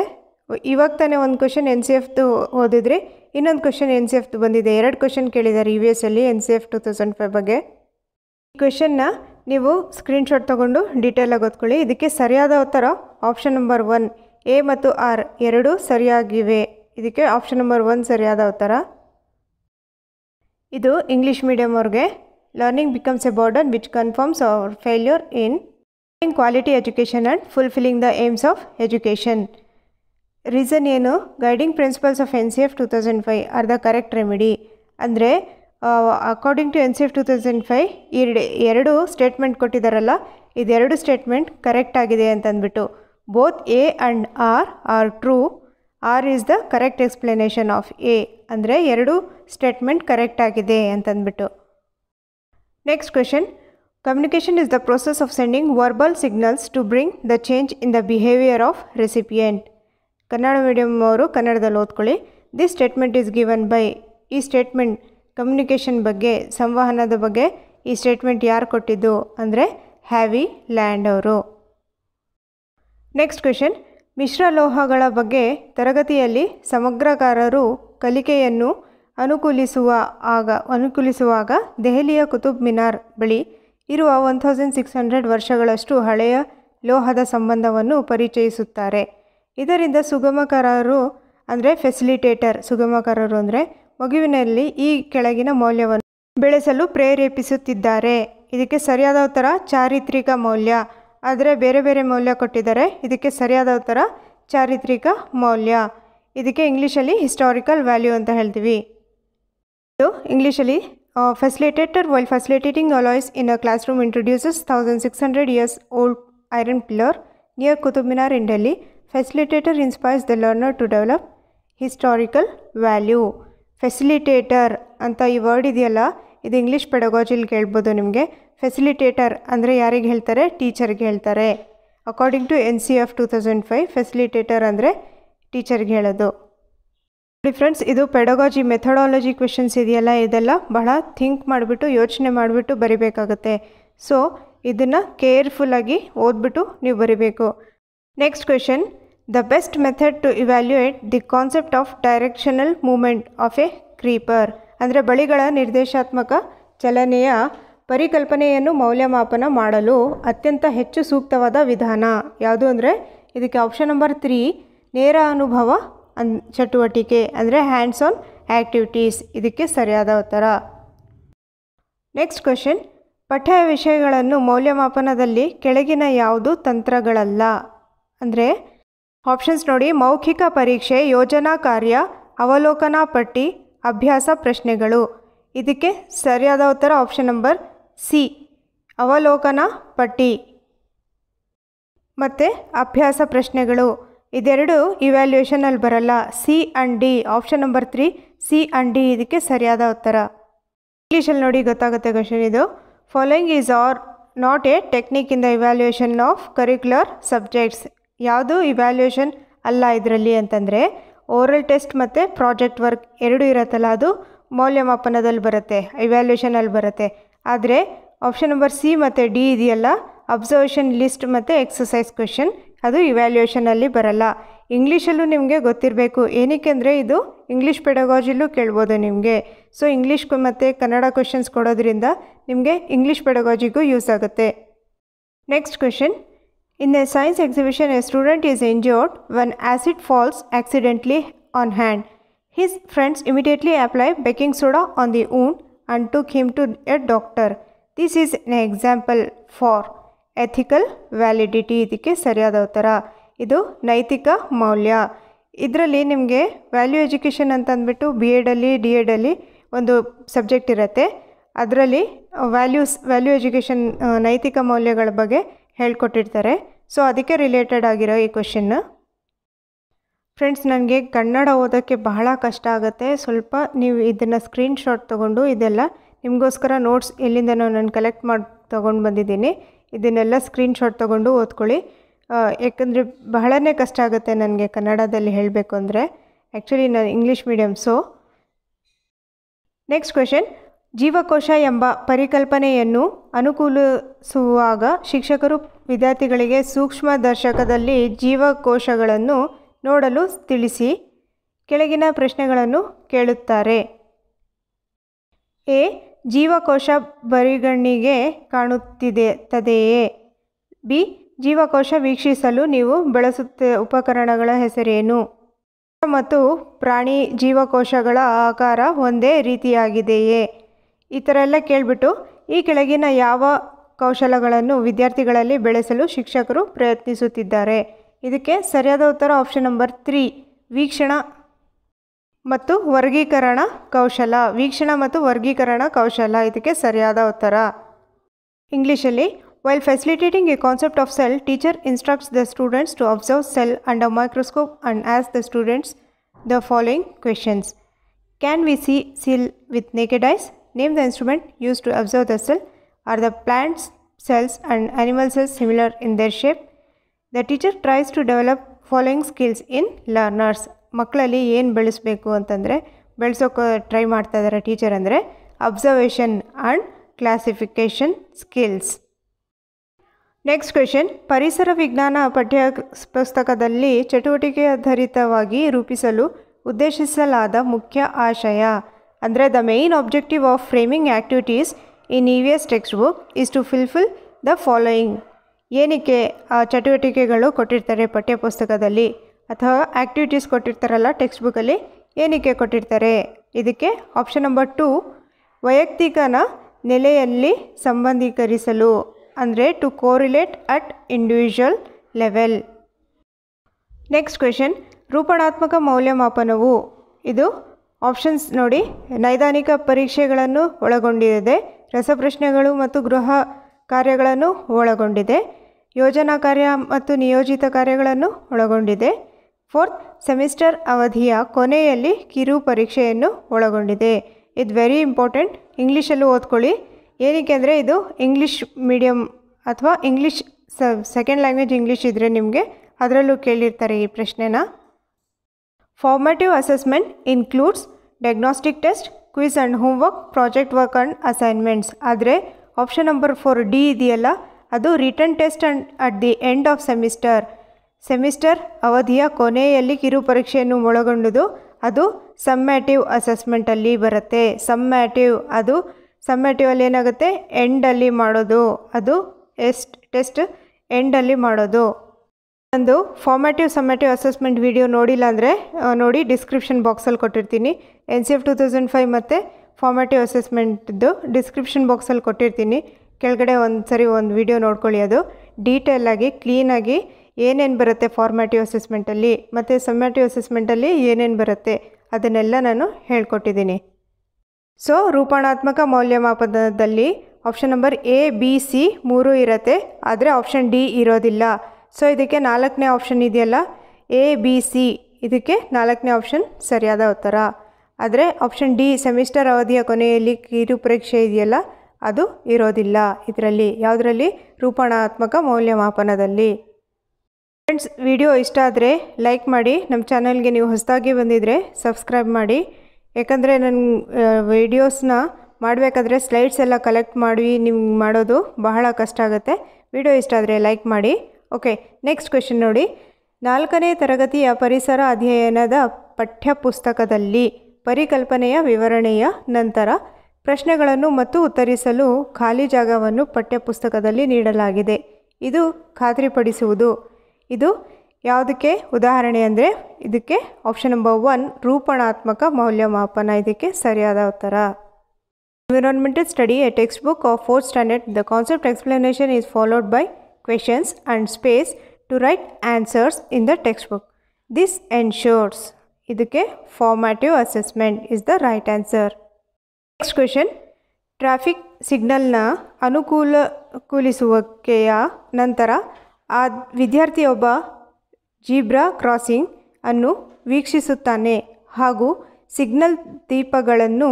Speaker 1: ಇವಾಗ ತಾನೇ ಒಂದು ಕ್ವೆಶನ್ ಎನ್ ಸಿ ಎಫ್ದು ಓದಿದ್ರಿ ಇನ್ನೊಂದು ಕ್ವೆಶನ್ ಎನ್ ಸಿ ಎಫ್ದು ಬಂದಿದೆ ಎರಡು ಕ್ವೆಶನ್ ಕೇಳಿದ್ದಾರೆ ಯು e ಎಸ್ ಅಲ್ಲಿ N C F two thousand five ಬಗ್ಗೆ ಈ ಕ್ವೆಶನ್ನ ನೀವು ಸ್ಕ್ರೀನ್ಶಾಟ್ ತೊಗೊಂಡು ಡೀಟೇಲಾಗಿ ಓದ್ಕೊಳ್ಳಿ ಇದಕ್ಕೆ ಸರಿಯಾದ ಉತ್ತರ ಆಪ್ಷನ್ ನಂಬರ್ ಒನ್ ಎ ಮತ್ತು ಆರ್ ಎರಡೂ ಸರಿಯಾಗಿವೆ ಇದಕ್ಕೆ ಆಪ್ಷನ್ ನಂಬರ್ ಒನ್ ಸರಿಯಾದ ಉತ್ತರ ಇದು ಇಂಗ್ಲೀಷ್ ಮೀಡಿಯಂ ಅವ್ರಿಗೆ learning becomes a burden which confirms our failure in quality education and fulfilling the aims of education reason ಏನು guiding principles of N C F two thousand five are the correct remedy ಅಂದರೆ according to N C F two thousand five ಎರಡು ಎರಡು statement ಕೊಟ್ಟಿದ್ದಾರಲ್ಲ ಇದೆರಡು statement correct ಆಗಿದೆ ಅಂತಂದ್ಬಿಟ್ಟು both A and R are true R is the correct explanation of A ಅಂದರೆ ಎರಡು statement correct ಆಗಿದೆ ಅಂತಂದ್ಬಿಟ್ಟು next question communication is the process of sending verbal signals to bring the change in the behaviour of recipient Kannada medium ಅವರು ಕನ್ನಡದಲ್ಲಿ ಓದ್ಕೊಳ್ಳಿ this statement is given by ಈ statement communication ಬಗ್ಗೆ ಸಂವಹನದ ಬಗ್ಗೆ ಈ ಸ್ಟೇಟ್ಮೆಂಟ್ ಯಾರು ಕೊಟ್ಟಿದ್ದು ಅಂದರೆ ಹ್ಯಾವಿ ಲ್ಯಾಂಡ್ ಅವರು ನೆಕ್ಸ್ಟ್ ಕ್ವೆಶನ್ ಲೋಹಗಳ ಬಗ್ಗೆ ತರಗತಿಯಲ್ಲಿ ಸಮಗ್ರಕಾರರು ಕಲಿಕೆಯನ್ನು ಅನುಕೂಲಿಸುವ ಆಗ ಅನುಕೂಲಿಸುವಾಗ ದೆಹಲಿಯ ಕುತುಬ್ ಮಿನಾರ್ ಬಳಿ ಇರುವ ಒನ್ ಥೌಸಂಡ್ ಸಿಕ್ಸ್ ಹಂಡ್ರೆಡ್ ವರ್ಷಗಳಷ್ಟು ಹಳೆಯ ಲೋಹದ ಸಂಬಂಧವನ್ನು ಪರಿಚಯಿಸುತ್ತಾರೆ ಇದರಿಂದ ಸುಗಮಕಾರರು ಅಂದರೆ ಫೆಸಿಲಿಟೇಟರ್ ಸುಗಮಕಾರರು ಅಂದರೆ ಮಗುವಿನಲ್ಲಿ ಈ ಕೆಳಗಿನ ಮೌಲ್ಯವನ್ನು ಬೆಳೆಸಲು ಪ್ರೇರೇಪಿಸುತ್ತಿದ್ದಾರೆ ಇದಕ್ಕೆ ಸರಿಯಾದ ಉತ್ತರ ಚಾರಿತ್ರಿಕ ಮೌಲ್ಯ ಆದರೆ ಬೇರೆ ಬೇರೆ ಮೌಲ್ಯ ಕೊಟ್ಟಿದ್ದಾರೆ ಇದಕ್ಕೆ ಸರಿಯಾದ ಥರ ಚಾರಿತ್ರಿಕ ಮೌಲ್ಯ ಇದಕ್ಕೆ ಇಂಗ್ಲೀಷಲ್ಲಿ ಹಿಸ್ಟಾರಿಕಲ್ ವ್ಯಾಲ್ಯೂ ಅಂತ ಹೇಳ್ತೀವಿ ಇದು ಇಂಗ್ಲೀಷಲ್ಲಿ facilitator while facilitating alloys in a classroom introduces thousand six hundred years old iron pillar near Qutub Minar in Delhi facilitator inspires the learner to develop historical value facilitator ಅಂತ ಈ ವರ್ಡ್ ಇದೆಯಲ್ಲ ಇದು ಇಂಗ್ಲೀಷ್ ಪೆಡಗಾಜಿಲಿ ಕೇಳ್ಬೋದು ನಿಮಗೆ ಫೆಸಿಲಿಟೇಟರ್ ಅಂದರೆ ಯಾರಿಗೆ ಹೇಳ್ತಾರೆ ಟೀಚರ್ಗೆ ಹೇಳ್ತಾರೆ according to N C F two thousand five facilitator ಅಂದರೆ ಟೀಚರ್ಗೆ ಹೇಳೋದು ನೋಡಿ ಫ್ರೆಂಡ್ಸ್ ಇದು ಪೆಡಗಾಜಿ ಮೆಥಡಾಲಜಿ ಕ್ವೆಶನ್ಸ್ ಇದೆಯಲ್ಲ ಇದೆಲ್ಲ ಬಹಳ ಥಿಂಕ್ ಮಾಡಿಬಿಟ್ಟು ಯೋಚನೆ ಮಾಡಿಬಿಟ್ಟು ಬರಿಬೇಕಾಗುತ್ತೆ ಸೊ ಇದನ್ನು ಕೇರ್ಫುಲ್ಲಾಗಿ ಓದ್ಬಿಟ್ಟು ನೀವು ಬರಿಬೇಕು next question the best method to evaluate the concept of directional movement of a creeper ಅಂದರೆ ಬಳಿಗಳ ನಿರ್ದೇಶಾತ್ಮಕ ಚಲನೆಯ ಪರಿಕಲ್ಪನೆಯನ್ನು ಮೌಲ್ಯಮಾಪನ ಮಾಡಲು ಅತ್ಯಂತ ಹೆಚ್ಚು ಸೂಕ್ತವಾದ ವಿಧಾನ ಯಾವುದು ಅಂದರೆ ಇದಕ್ಕೆ ಆಪ್ಷನ್ ನಂಬರ್ ತ್ರೀ ನೇರ ಅನುಭವ ಅನ್ ಚಟುವಟಿಕೆ ಅಂದರೆ ಹ್ಯಾಂಡ್ಸ್ ಆನ್ ಆ್ಯಕ್ಟಿವಿಟೀಸ್ ಇದಕ್ಕೆ ಸರಿಯಾದ ಉತ್ತರ ನೆಕ್ಸ್ಟ್ ಕ್ವೆಶನ್ ಪಠ್ಯ ವಿಷಯಗಳನ್ನು ಮೌಲ್ಯಮಾಪನದಲ್ಲಿ ಕೆಳಗಿನ ಯಾವುದು ತಂತ್ರಗಳಲ್ಲ ಅಂದರೆ ಆಪ್ಷನ್ಸ್ ನೋಡಿ ಮೌಖಿಕ ಪರೀಕ್ಷೆ ಯೋಜನಾ ಕಾರ್ಯ ಅವಲೋಕನ ಪಟ್ಟಿ ಅಭ್ಯಾಸ ಪ್ರಶ್ನೆಗಳು ಇದಕ್ಕೆ ಸರಿಯಾದ ಉತ್ತರ ಆಪ್ಷನ್ ನಂಬರ್ ಸಿ ಅವಲೋಕನ ಪಟ್ಟಿ ಮತ್ತು ಅಭ್ಯಾಸ ಪ್ರಶ್ನೆಗಳು ಇದೆರಡು ಇವ್ಯಾಲ್ಯೂಯೇಷನಲ್ಲಿ ಬರಲ್ಲ C and D option number three C and D ಇದಕ್ಕೆ ಸರಿಯಾದ ಉತ್ತರ ಇಂಗ್ಲೀಷಲ್ಲಿ ನೋಡಿ ಗೊತ್ತಾಗುತ್ತೆ ಕ್ವಶನ್ ಇದು following is or not a technique in the evaluation of curricular subjects ಯಾವುದು ಇವ್ಯಾಲ್ಯೂಯೇಷನ್ ಅಲ್ಲ ಇದರಲ್ಲಿ ಅಂತಂದರೆ ಓರಲ್ ಟೆಸ್ಟ್ ಮತ್ತು ಪ್ರಾಜೆಕ್ಟ್ ವರ್ಕ್ ಎರಡೂ ಇರುತ್ತಲ್ಲ ಅದು ಮೌಲ್ಯಮಾಪನದಲ್ಲಿ ಬರುತ್ತೆ ಇವ್ಯಾಲ್ಯೂಯೇಷನಲ್ಲಿ ಬರುತ್ತೆ ಆದರೆ ಆಪ್ಷನ್ ನಂಬರ್ ಸಿ ಮತ್ತು ಡಿ ಇದೆಯಲ್ಲ ಅಬ್ಸರ್ವೇಷನ್ ಲಿಸ್ಟ್ ಮತ್ತು ಎಕ್ಸಸೈಸ್ ಕ್ವೆಶನ್ ಅದು ಇವ್ಯಾಲ್ಯೂಯೇಷನಲ್ಲಿ ಬರಲ್ಲ ಇಂಗ್ಲೀಷಲ್ಲೂ ನಿಮಗೆ ಗೊತ್ತಿರಬೇಕು ಏನಕ್ಕೆ ಅಂದರೆ ಇದು ಇಂಗ್ಲೀಷ್ ಪೆಡಗಾಜಿಲೂ ಕೇಳ್ಬೋದು ನಿಮಗೆ ಸೊ ಇಂಗ್ಲೀಷ್ ಮತ್ತು ಕನ್ನಡ ಕ್ವೆಶನ್ಸ್ ಕೊಡೋದ್ರಿಂದ ನಿಮಗೆ ಇಂಗ್ಲೀಷ್ ಪೆಡಗಾಜಿಗೂ ಯೂಸ್ ಆಗುತ್ತೆ next question in a science exhibition a student is injured one acid falls accidentally on hand his friends immediately apply baking soda on the wound and took him to a doctor. This is an example for ethical validity ಇದಕ್ಕೆ ಸರಿಯಾದ ಉತ್ತರ ಇದು ನೈತಿಕ ಮೌಲ್ಯ ಇದರಲ್ಲಿ ನಿಮಗೆ value education ಅಂತ ಅಂದ್ಬಿಟ್ಟು ಬಿ ಎಡಲ್ಲಿ ಡಿ ಎಡಲ್ಲಿ ಒಂದು ಸಬ್ಜೆಕ್ಟ್ ಇರುತ್ತೆ ಅದರಲ್ಲಿ ವ್ಯಾಲ್ಯೂಸ್ ವ್ಯಾಲ್ಯೂ ಎಜುಕೇಷನ್ ನೈತಿಕ ಮೌಲ್ಯಗಳ ಬಗ್ಗೆ ಹೇಳ್ಕೊಟ್ಟಿರ್ತಾರೆ ಸೊ ಅದಕ್ಕೆ ರಿಲೇಟೆಡ್ ಆಗಿರೋ ಈ ಕ್ವೆಶನ್ನು ಫ್ರೆಂಡ್ಸ್ ನನಗೆ ಕನ್ನಡ ಓದೋಕ್ಕೆ ಬಹಳ ಕಷ್ಟ ಆಗುತ್ತೆ ಸ್ವಲ್ಪ ನೀವು ಇದನ್ನು ಸ್ಕ್ರೀನ್ಶಾಟ್ ತೊಗೊಂಡು ಇದೆಲ್ಲ ನಿಮಗೋಸ್ಕರ ನೋಟ್ಸ್ ಎಲ್ಲಿಂದ ನಾನು ಕಲೆಕ್ಟ್ ಮಾಡಿ ತೊಗೊಂಡು ಬಂದಿದ್ದೀನಿ ಇದನ್ನೆಲ್ಲ ಸ್ಕ್ರೀನ್ಶಾಟ್ ತೊಗೊಂಡು ಓದ್ಕೊಳ್ಳಿ ಯಾಕಂದರೆ ಬಹಳನೇ ಕಷ್ಟ ಆಗುತ್ತೆ ನನಗೆ ಕನ್ನಡದಲ್ಲಿ ಹೇಳಬೇಕು ಅಂದರೆ ಆ್ಯಕ್ಚುಲಿ ನಾನು English medium so next question ಜೀವಕೋಶ ಎಂಬ ಪರಿಕಲ್ಪನೆಯನ್ನು ಅನುಕೂಲಿಸುವಾಗ ಶಿಕ್ಷಕರು ವಿದ್ಯಾರ್ಥಿಗಳಿಗೆ ದರ್ಶಕದಲ್ಲಿ ಜೀವಕೋಶಗಳನ್ನು ನೋಡಲು ತಿಳಿಸಿ ಕೆಳಗಿನ ಪ್ರಶ್ನೆಗಳನ್ನು ಕೇಳುತ್ತಾರೆ ಎ ಜೀವಕೋಶ ಬರಿಗಣ್ಣಿಗೆ ಕಾಣುತ್ತಿದೆ ತದೆಯೇ ಬಿ ಜೀವಕೋಶ ವೀಕ್ಷಿಸಲು ನೀವು ಬಳಸುತ್ತ ಉಪಕರಣಗಳ ಹೆಸರೇನು ಮತ್ತು ಪ್ರಾಣಿ ಜೀವಕೋಶಗಳ ಆಕಾರ ಒಂದೇ ರೀತಿಯಾಗಿದೆಯೇ ಈ ಥರ ಎಲ್ಲ ಕೇಳಿಬಿಟ್ಟು ಈ ಕೆಳಗಿನ ಯಾವ ಕೌಶಲಗಳನ್ನು ವಿದ್ಯಾರ್ಥಿಗಳಲ್ಲಿ ಬೆಳೆಸಲು ಶಿಕ್ಷಕರು ಪ್ರಯತ್ನಿಸುತ್ತಿದ್ದಾರೆ ಇದಕ್ಕೆ ಸರಿಯಾದ ಉತ್ತರ ಆಪ್ಷನ್ ನಂಬರ್ ತ್ರೀ ವೀಕ್ಷಣ ಮತ್ತು ವರ್ಗೀಕರಣ ಕೌಶಲ ವೀಕ್ಷಣ ಮತ್ತು ವರ್ಗೀಕರಣ ಕೌಶಲ ಇದಕ್ಕೆ ಸರಿಯಾದ ಉತ್ತರ ಇಂಗ್ಲೀಷಲ್ಲಿ while facilitating a concept of cell teacher instructs the students to observe cell under microscope and ಆಸ್ the students the following questions can we see cell with naked eyes name the instrument use to observe the cell are the plants cells and animal cells similar in their shape the teacher tries to develop following skills in learners ಮಕ್ಕಳಲ್ಲಿ ಏನು ಬೆಳೆಸಬೇಕು ಅಂತಂದರೆ ಬೆಳೆಸೋಕೆ try ಮಾಡ್ತಾ ಇದ್ದಾರೆ teacher ಅಂದರೆ observation and classification skills next question ಪರಿಸರ ವಿಜ್ಞಾನ ಪಠ್ಯ ಪುಸ್ತಕದಲ್ಲಿ ಚಟುವಟಿಕೆ ಆಧಾರಿತವಾಗಿ ರೂಪಿಸಲು ಉದ್ದೇಶಿಸಲಾದ ಮುಖ್ಯ ಆಶಯ ಅಂದರೆ the main objective of framing activities in E V S textbook is to fulfil the following ಏನಕ್ಕೆ ಆ ಚಟುವಟಿಕೆಗಳು ಕೊಟ್ಟಿರ್ತಾರೆ ಪಠ್ಯಪುಸ್ತಕದಲ್ಲಿ ಅಥವಾ ಆ್ಯಕ್ಟಿವಿಟೀಸ್ ಕೊಟ್ಟಿರ್ತಾರಲ್ಲ ಟೆಕ್ಸ್ಟ್ ಬುಕ್ಕಲ್ಲಿ ಏನಕ್ಕೆ ಕೊಟ್ಟಿರ್ತಾರೆ ಇದಕ್ಕೆ ಆಪ್ಷನ್ ನಂಬರ್ ಟು ವೈಯಕ್ತಿಕನ ನೆಲೆಯಲ್ಲಿ ಸಂಬಂಧೀಕರಿಸಲು ಅಂದರೆ to correlate at individual level next question ರೂಪಣಾತ್ಮಕ ಮೌಲ್ಯಮಾಪನವು ಇದು ಆಪ್ಷನ್ಸ್ ನೋಡಿ ನೈದಾನಿಕ ಪರೀಕ್ಷೆಗಳನ್ನು ಒಳಗೊಂಡಿದೆ ರಸಪ್ರಶ್ನೆಗಳು ಮತ್ತು ಗೃಹ ಕಾರ್ಯಗಳನ್ನು ಒಳಗೊಂಡಿದೆ ಯೋಜನಾ ಕಾರ್ಯ ಮತ್ತು ನಿಯೋಜಿತ ಕಾರ್ಯಗಳನ್ನು ಒಳಗೊಂಡಿದೆ ಫೋರ್ತ್ ಸೆಮಿಸ್ಟರ್ ಅವಧಿಯ ಕೊನೆಯಲ್ಲಿ ಕಿರು ಪರೀಕ್ಷೆಯನ್ನು ಒಳಗೊಂಡಿದೆ ಇದು ವೆರಿ ಇಂಪಾರ್ಟೆಂಟ್ ಇಂಗ್ಲೀಷಲ್ಲೂ ಓದ್ಕೊಳ್ಳಿ ಏನಕ್ಕೆ ಅಂದರೆ ಇದು ಇಂಗ್ಲೀಷ್ ಮೀಡಿಯಂ ಅಥವಾ ಇಂಗ್ಲೀಷ್ ಸ ಸೆಕೆಂಡ್ ಲ್ಯಾಂಗ್ವೇಜ್ ಇಂಗ್ಲೀಷ್ ಇದ್ದರೆ ನಿಮಗೆ ಅದರಲ್ಲೂ ಕೇಳಿರ್ತಾರೆ ಈ ಪ್ರಶ್ನೆನ formative assessment includes diagnostic test quiz and homework project work and assignments ಆದರೆ ಆಪ್ಷನ್ ನಂಬರ್ ಫೋರ್ ಡಿ ಇದೆಯಲ್ಲ ಅದು written test and at the end of semester semester ಅವಧಿಯ ಕೊನೆಯಲ್ಲಿ ಪರೀಕ್ಷೆಯನ್ನು ಒಳಗೊಂಡುದು ಅದು ಸಮ್ಮ್ಯಾಟಿವ್ ಅಸೆಸ್ಮೆಂಟಲ್ಲಿ ಬರುತ್ತೆ ಸಮ್ಮ್ಯಾಟಿವ್ ಅದು ಸಮ್ಮ್ಯಾಟಿವಲ್ಲಿ ಏನಾಗುತ್ತೆ ಎಂಡಲ್ಲಿ ಮಾಡೋದು ಅದು ಎಸ್ಟ್ ಟೆಸ್ಟ್ ಎಂಡಲ್ಲಿ ಮಾಡೋದು ಒಂದು ಫಾರ್ಮ್ಯಾಟಿವ್ ಸಮ್ಯಾಟಿವ್ ಅಸೆಸ್ಮೆಂಟ್ ವಿಡಿಯೋ ನೋಡಿಲ್ಲ ಅಂದರೆ ನೋಡಿ ಡಿಸ್ಕ್ರಿಪ್ಷನ್ ಬಾಕ್ಸಲ್ಲಿ ಕೊಟ್ಟಿರ್ತೀನಿ N C F two thousand five ಮತ್ತು ಫಾರ್ಮ್ಯಾಟಿವ್ ಅಸೆಸ್ಮೆಂಟ್ದು ಡಿಸ್ಕ್ರಿಪ್ಷನ್ ಬಾಕ್ಸಲ್ಲಿ ಕೊಟ್ಟಿರ್ತೀನಿ ಕೆಳಗಡೆ ಒಂದು ಸರಿ ಒಂದು ವಿಡಿಯೋ ನೋಡ್ಕೊಳ್ಳಿ ಅದು ಡೀಟೇಲಾಗಿ ಕ್ಲೀನಾಗಿ ಏನೇನು ಬರುತ್ತೆ ಫಾರ್ಮ್ಯಾಟಿವ್ ಅಸೆಸ್ಮೆಂಟಲ್ಲಿ ಮತ್ತು ಸಮ್ಯಾಟಿವ್ ಅಸೆಸ್ಮೆಂಟಲ್ಲಿ ಏನೇನು ಬರುತ್ತೆ ಅದನ್ನೆಲ್ಲ ನಾನು ಹೇಳ್ಕೊಟ್ಟಿದ್ದೀನಿ ಸೊ ರೂಪಾಣಾತ್ಮಕ ಮೌಲ್ಯಮಾಪನದಲ್ಲಿ option number A B C ಮೂರು ಇರುತ್ತೆ ಆದರೆ ಆಪ್ಷನ್ ಡಿ ಇರೋದಿಲ್ಲ ಸೊ ಇದಕ್ಕೆ ನಾಲ್ಕನೇ ಆಪ್ಷನ್ ಇದೆಯಲ್ಲ ಎ ಬಿ ಸಿ ಇದಕ್ಕೆ ನಾಲ್ಕನೇ ಆಪ್ಷನ್ ಸರಿಯಾದ ಉತ್ತರ ಆದರೆ ಆಪ್ಷನ್ ಡಿ ಸೆಮಿಸ್ಟರ್ ಅವಧಿಯ ಕೊನೆಯಲ್ಲಿ ಕಿರುಪರೀಕ್ಷೆ ಇದೆಯಲ್ಲ ಅದು ಇರೋದಿಲ್ಲ ಇದರಲ್ಲಿ ಯಾವುದರಲ್ಲಿ ರೂಪಣಾತ್ಮಕ ಮೌಲ್ಯಮಾಪನದಲ್ಲಿ ಫ್ರೆಂಡ್ಸ್ ವಿಡಿಯೋ ಇಷ್ಟ ಆದರೆ ಲೈಕ್ ಮಾಡಿ ನಮ್ಮ ಚಾನಲ್ಗೆ ನೀವು ಹೊಸದಾಗಿ ಬಂದಿದ್ದರೆ ಸಬ್ಸ್ಕ್ರೈಬ್ ಮಾಡಿ ಯಾಕಂದರೆ ನನ್ನ ವಿಡಿಯೋಸ್ನ ಮಾಡಬೇಕಾದ್ರೆ ಸ್ಲೈಡ್ಸ್ ಎಲ್ಲ ಕಲೆಕ್ಟ್ ಮಾಡಿ ನಿಮ್ಗೆ ಮಾಡೋದು ಬಹಳ ಕಷ್ಟ ಆಗುತ್ತೆ ವಿಡಿಯೋ ಇಷ್ಟ ಆದರೆ ಲೈಕ್ ಮಾಡಿ ಓಕೆ ನೆಕ್ಸ್ಟ್ ಕ್ವೆಶನ್ ನೋಡಿ ನಾಲ್ಕನೇ ತರಗತಿಯ ಪರಿಸರ ಅಧ್ಯಯನದ ಪಠ್ಯಪುಸ್ತಕದಲ್ಲಿ ಪರಿಕಲ್ಪನೆಯ ವಿವರಣೆಯ ನಂತರ ಪ್ರಶ್ನೆಗಳನ್ನು ಮತ್ತು ಉತ್ತರಿಸಲು ಖಾಲಿ ಜಾಗವನ್ನು ಪಠ್ಯಪುಸ್ತಕದಲ್ಲಿ ನೀಡಲಾಗಿದೆ ಇದು ಖಾತ್ರಿಪಡಿಸುವುದು ಇದು ಯಾವುದಕ್ಕೆ ಉದಾಹರಣೆ ಅಂದರೆ ಇದಕ್ಕೆ ಆಪ್ಷನ್ ನಂಬರ್ ಒನ್ ರೂಪಣಾತ್ಮಕ ಮೌಲ್ಯಮಾಪನ ಇದಕ್ಕೆ ಸರಿಯಾದ ಉತ್ತರ environmental study a textbook of fourth standard the concept explanation is followed by questions and space to write answers in the textbook this ensures ಇದಕ್ಕೆ formative assessment is the right answer next question traffic ಸಿಗ್ನಲ್ನ ಅನುಕೂಲಕೂಲಿಸುವಿಕೆಯ ನಂತರ ಆ ವಿದ್ಯಾರ್ಥಿಯೊಬ್ಬ zebra crossing ಅನ್ನು ವೀಕ್ಷಿಸುತ್ತಾನೆ ಹಾಗೂ signal ದೀಪಗಳನ್ನು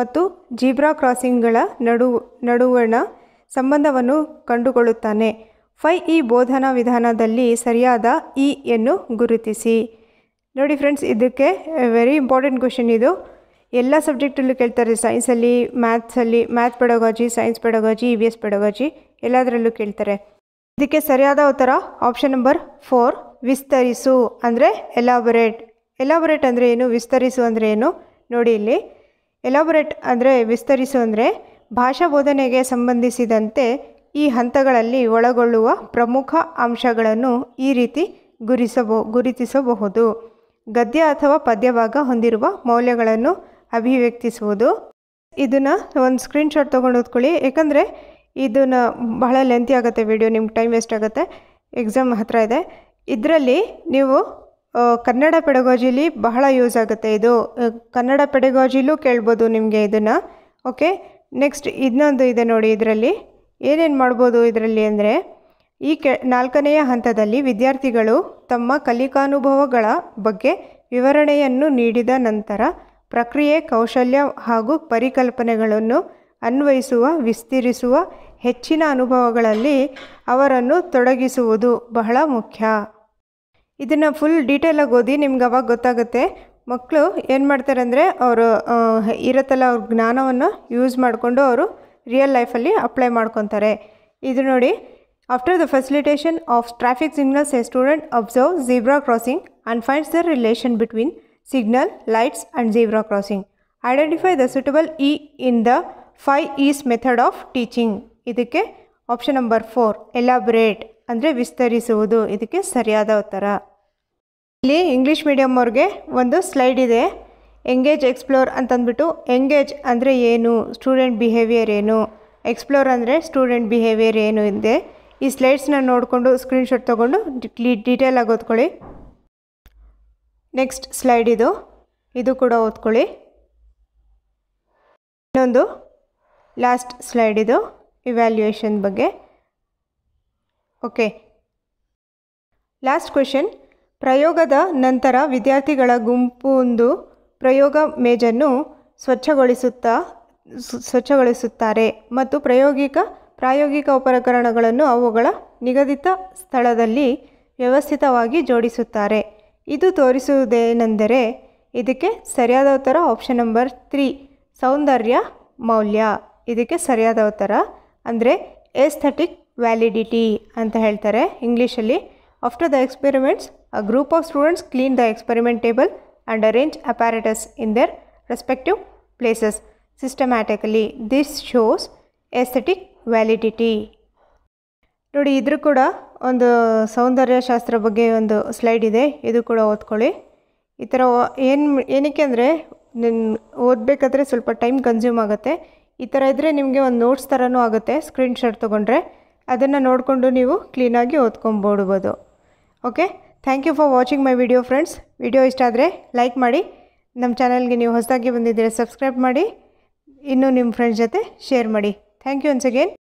Speaker 1: ಮತ್ತು zebra ಕ್ರಾಸಿಂಗ್ಗಳ ನಡು ನಡುವಣ ಸಂಬಂಧವನ್ನು ಕಂಡುಕೊಳ್ಳುತ್ತಾನೆ ಫೈ ಇ ಬೋಧನಾ ವಿಧಾನದಲ್ಲಿ ಸರಿಯಾದ ಇ ಯನ್ನು ಗುರುತಿಸಿ ನೋಡಿ ಫ್ರೆಂಡ್ಸ್ ಇದಕ್ಕೆ ವೆರಿ ಇಂಪಾರ್ಟೆಂಟ್ ಕ್ವೆಶನ್ ಇದು ಎಲ್ಲ ಸಬ್ಜೆಕ್ಟಲ್ಲೂ ಕೇಳ್ತಾರೆ ಸೈನ್ಸಲ್ಲಿ ಮ್ಯಾಥ್ಸಲ್ಲಿ math pedagogy science pedagogy E V S pedagogy ಎಲ್ಲದರಲ್ಲೂ ಕೇಳ್ತಾರೆ ಇದಕ್ಕೆ ಸರಿಯಾದ ಉತ್ತರ ಆಪ್ಷನ್ ನಂಬರ್ ಫೋರ್ ವಿಸ್ತರಿಸು ಅಂದರೆ ಎಲಾಬೊರೇಟ್ ಎಲಾಬೊರೇಟ್ ಅಂದರೆ ಏನು ವಿಸ್ತರಿಸು ಅಂದರೆ ಏನು ನೋಡಿ ಇಲ್ಲಿ ಎಲಾಬೊರೇಟ್ ಅಂದರೆ ವಿಸ್ತರಿಸು ಅಂದರೆ ಭಾಷಾ ಬೋಧನೆಗೆ ಸಂಬಂಧಿಸಿದಂತೆ ಈ ಹಂತಗಳಲ್ಲಿ ಒಳಗೊಳ್ಳುವ ಪ್ರಮುಖ ಅಂಶಗಳನ್ನು ಈ ರೀತಿ ಗುರಿಸಬಹು ಗುರುತಿಸಬಹುದು ಗದ್ಯ ಅಥವಾ ಪದ್ಯಭಾಗ ಹೊಂದಿರುವ ಮೌಲ್ಯಗಳನ್ನು ಅಭಿವ್ಯಕ್ತಿಸುವುದು ಇದನ್ನು ಒಂದು ಸ್ಕ್ರೀನ್ಶಾಟ್ ತೊಗೊಂಡು ಓದ್ಕೊಳ್ಳಿ ಯಾಕಂದರೆ ಇದನ್ನು ಬಹಳ ಲೆಂತಿ ಆಗುತ್ತೆ ವಿಡಿಯೋ ನಿಮ್ಗೆ ಟೈಮ್ ವೇಸ್ಟ್ ಆಗುತ್ತೆ ಎಕ್ಸಾಮ್ ಹತ್ತಿರ ಇದೆ ಇದರಲ್ಲಿ ನೀವು ಕನ್ನಡ ಪೆಡಗಾಜಿಲಿ ಬಹಳ ಯೂಸ್ ಆಗುತ್ತೆ ಇದು ಕನ್ನಡ ಪೆಡಗಾಜಿಲೂ ಕೇಳ್ಬೋದು ನಿಮಗೆ ಇದನ್ನು ಓಕೆ ನೆಕ್ಸ್ಟ್ ಇನ್ನೊಂದು ಇದೆ ನೋಡಿ ಇದರಲ್ಲಿ ಏನೇನು ಮಾಡ್ಬೋದು ಇದರಲ್ಲಿ ಅಂದರೆ ಈ ಕೆ ನಾಲ್ಕನೆಯ ಹಂತದಲ್ಲಿ ವಿದ್ಯಾರ್ಥಿಗಳು ತಮ್ಮ ಕಲಿಕಾನುಭವಗಳ ಬಗ್ಗೆ ವಿವರಣೆಯನ್ನು ನೀಡಿದ ನಂತರ ಪ್ರಕ್ರಿಯೆ ಕೌಶಲ್ಯ ಹಾಗೂ ಪರಿಕಲ್ಪನೆಗಳನ್ನು ಅನ್ವಯಿಸುವ ವಿಸ್ತರಿಸುವ ಹೆಚ್ಚಿನ ಅನುಭವಗಳಲ್ಲಿ ಅವರನ್ನು ತೊಡಗಿಸುವುದು ಬಹಳ ಮುಖ್ಯ ಇದನ್ನು ಫುಲ್ ಡೀಟೇಲಾಗಿ ಓದಿ ನಿಮ್ಗೆ ಅವಾಗ ಗೊತ್ತಾಗುತ್ತೆ ಮಕ್ಕಳು ಏನು ಮಾಡ್ತಾರೆ ಅಂದರೆ ಅವರು ಇರತ್ತಲ್ಲ ಅವ್ರ ಜ್ಞಾನವನ್ನು ಯೂಸ್ ಮಾಡಿಕೊಂಡು ಅವರು ರಿಯಲ್ ಲೈಫಲ್ಲಿ ಅಪ್ಲೈ ಮಾಡ್ಕೊತಾರೆ ಇದು ನೋಡಿ after the facilitation of traffic signals a student observe zebra crossing and finds the relation between signal, lights and zebra crossing identify the suitable E in the 5 E's method of teaching ಇದಕ್ಕೆ option number four elaborate ಅಂದರೆ ವಿಸ್ತರಿಸುವುದು ಇದಕ್ಕೆ ಸರಿಯಾದ ಉತ್ತರ ಇಲ್ಲಿ English medium ಅವ್ರಿಗೆ ಒಂದು slide ಇದೆ ಎಂಗೇಜ್ ಎಕ್ಸ್ಪ್ಲೋರ್ ಅಂತಂದ್ಬಿಟ್ಟು ಎಂಗೇಜ್ ಅಂದರೆ ಏನು ಸ್ಟೂಡೆಂಟ್ ಬಿಹೇವಿಯರ್ ಏನು ಎಕ್ಸ್ಪ್ಲೋರ್ ಅಂದರೆ ಸ್ಟೂಡೆಂಟ್ ಬಿಹೇವಿಯರ್ ಏನು ಇದೆ ಈ ಸ್ಲೈಡ್ಸ್ನ ನೋಡಿಕೊಂಡು ಸ್ಕ್ರೀನ್ಶಾಟ್ ತೊಗೊಂಡು ಡೀಟೇಲ್ ಆಗಿ ಓದ್ಕೊಳ್ಳಿ ನೆಕ್ಸ್ಟ್ ಸ್ಲೈಡ್ ಇದು ಇದು ಕೂಡ ಓದ್ಕೊಳ್ಳಿ ಇನ್ನೊಂದು ಲಾಸ್ಟ್ ಸ್ಲೈಡ್ ಇದು ಇವ್ಯಾಲ್ಯೂಯೇಷನ್ ಬಗ್ಗೆ ಓಕೆ ಲಾಸ್ಟ್ ಕ್ವೆಶನ್ ಪ್ರಯೋಗದ ನಂತರ ವಿದ್ಯಾರ್ಥಿಗಳ ಗುಂಪೊಂದು ಪ್ರಯೋಗ ಮೇಜನ್ನು ಸ್ವಚ್ಛಗೊಳಿಸುತ್ತಾ ಸ್ವಚ್ಛಗೊಳಿಸುತ್ತಾರೆ ಮತ್ತು ಪ್ರಾಯೋಗಿಕ ಪ್ರಾಯೋಗಿಕ ಉಪಕರಣಗಳನ್ನು ಅವುಗಳ ನಿಗದಿತ ಸ್ಥಳದಲ್ಲಿ ವ್ಯವಸ್ಥಿತವಾಗಿ ಜೋಡಿಸುತ್ತಾರೆ ಇದು ತೋರಿಸುವುದೇನೆಂದರೆ ಇದಕ್ಕೆ ಸರಿಯಾದ ಉತ್ತರ ಆಪ್ಷನ್ ನಂಬರ್ ತ್ರೀ ಸೌಂದರ್ಯ ಮೌಲ್ಯ ಇದಕ್ಕೆ ಸರಿಯಾದ ಉತ್ತರ ಅಂದರೆ ಎಸ್ಥೆಟಿಕ್ ವ್ಯಾಲಿಡಿಟಿ ಅಂತ ಹೇಳ್ತಾರೆ ಇಂಗ್ಲೀಷಲ್ಲಿ after the experiments a group of students clean the experiment table and arrange apparatus in their respective places systematically this shows aesthetic validity ನೋಡಿ ಇದ್ರೂ ಕೂಡ ಒಂದು ಸೌಂದರ್ಯಶಾಸ್ತ್ರ ಬಗ್ಗೆ ಒಂದು ಸ್ಲೈಡ್ ಇದೆ ಇದು ಕೂಡ ಓದ್ಕೊಳ್ಳಿ ಈ ಥರ ಏನು ಏನಕ್ಕೆ ಅಂದರೆ ನಿನ್ನ ಓದಬೇಕಾದ್ರೆ ಸ್ವಲ್ಪ ಟೈಮ್ ಕನ್ಸ್ಯೂಮ್ ಆಗುತ್ತೆ ಈ ಥರ ಇದ್ದರೆ ನಿಮಗೆ ಒಂದು ನೋಟ್ಸ್ ಥರನೂ ಆಗುತ್ತೆ ಸ್ಕ್ರೀನ್ ಶಾಟ್ ತೊಗೊಂಡ್ರೆ ಅದನ್ನು ನೋಡಿಕೊಂಡು ನೀವು ಕ್ಲೀನಾಗಿ ಓದ್ಕೊಂಬೋಡ್ಬೋದು okay thank you for watching my video friends video ಇಷ್ಟ ಆದರೆ ಲೈಕ್ ಮಾಡಿ ನಮ್ಮ ಚಾನಲ್ಗೆ ನೀವು ಹೊಸದಾಗಿ ಬಂದಿದ್ದರೆ ಸಬ್ಸ್ಕ್ರೈಬ್ ಮಾಡಿ ಇನ್ನೂ ನಿಮ್ಮ ಫ್ರೆಂಡ್ಸ್ ಜೊತೆ ಶೇರ್ ಮಾಡಿ ಥ್ಯಾಂಕ್ ಯು ಒನ್ಸ್ ಅಗೇನ್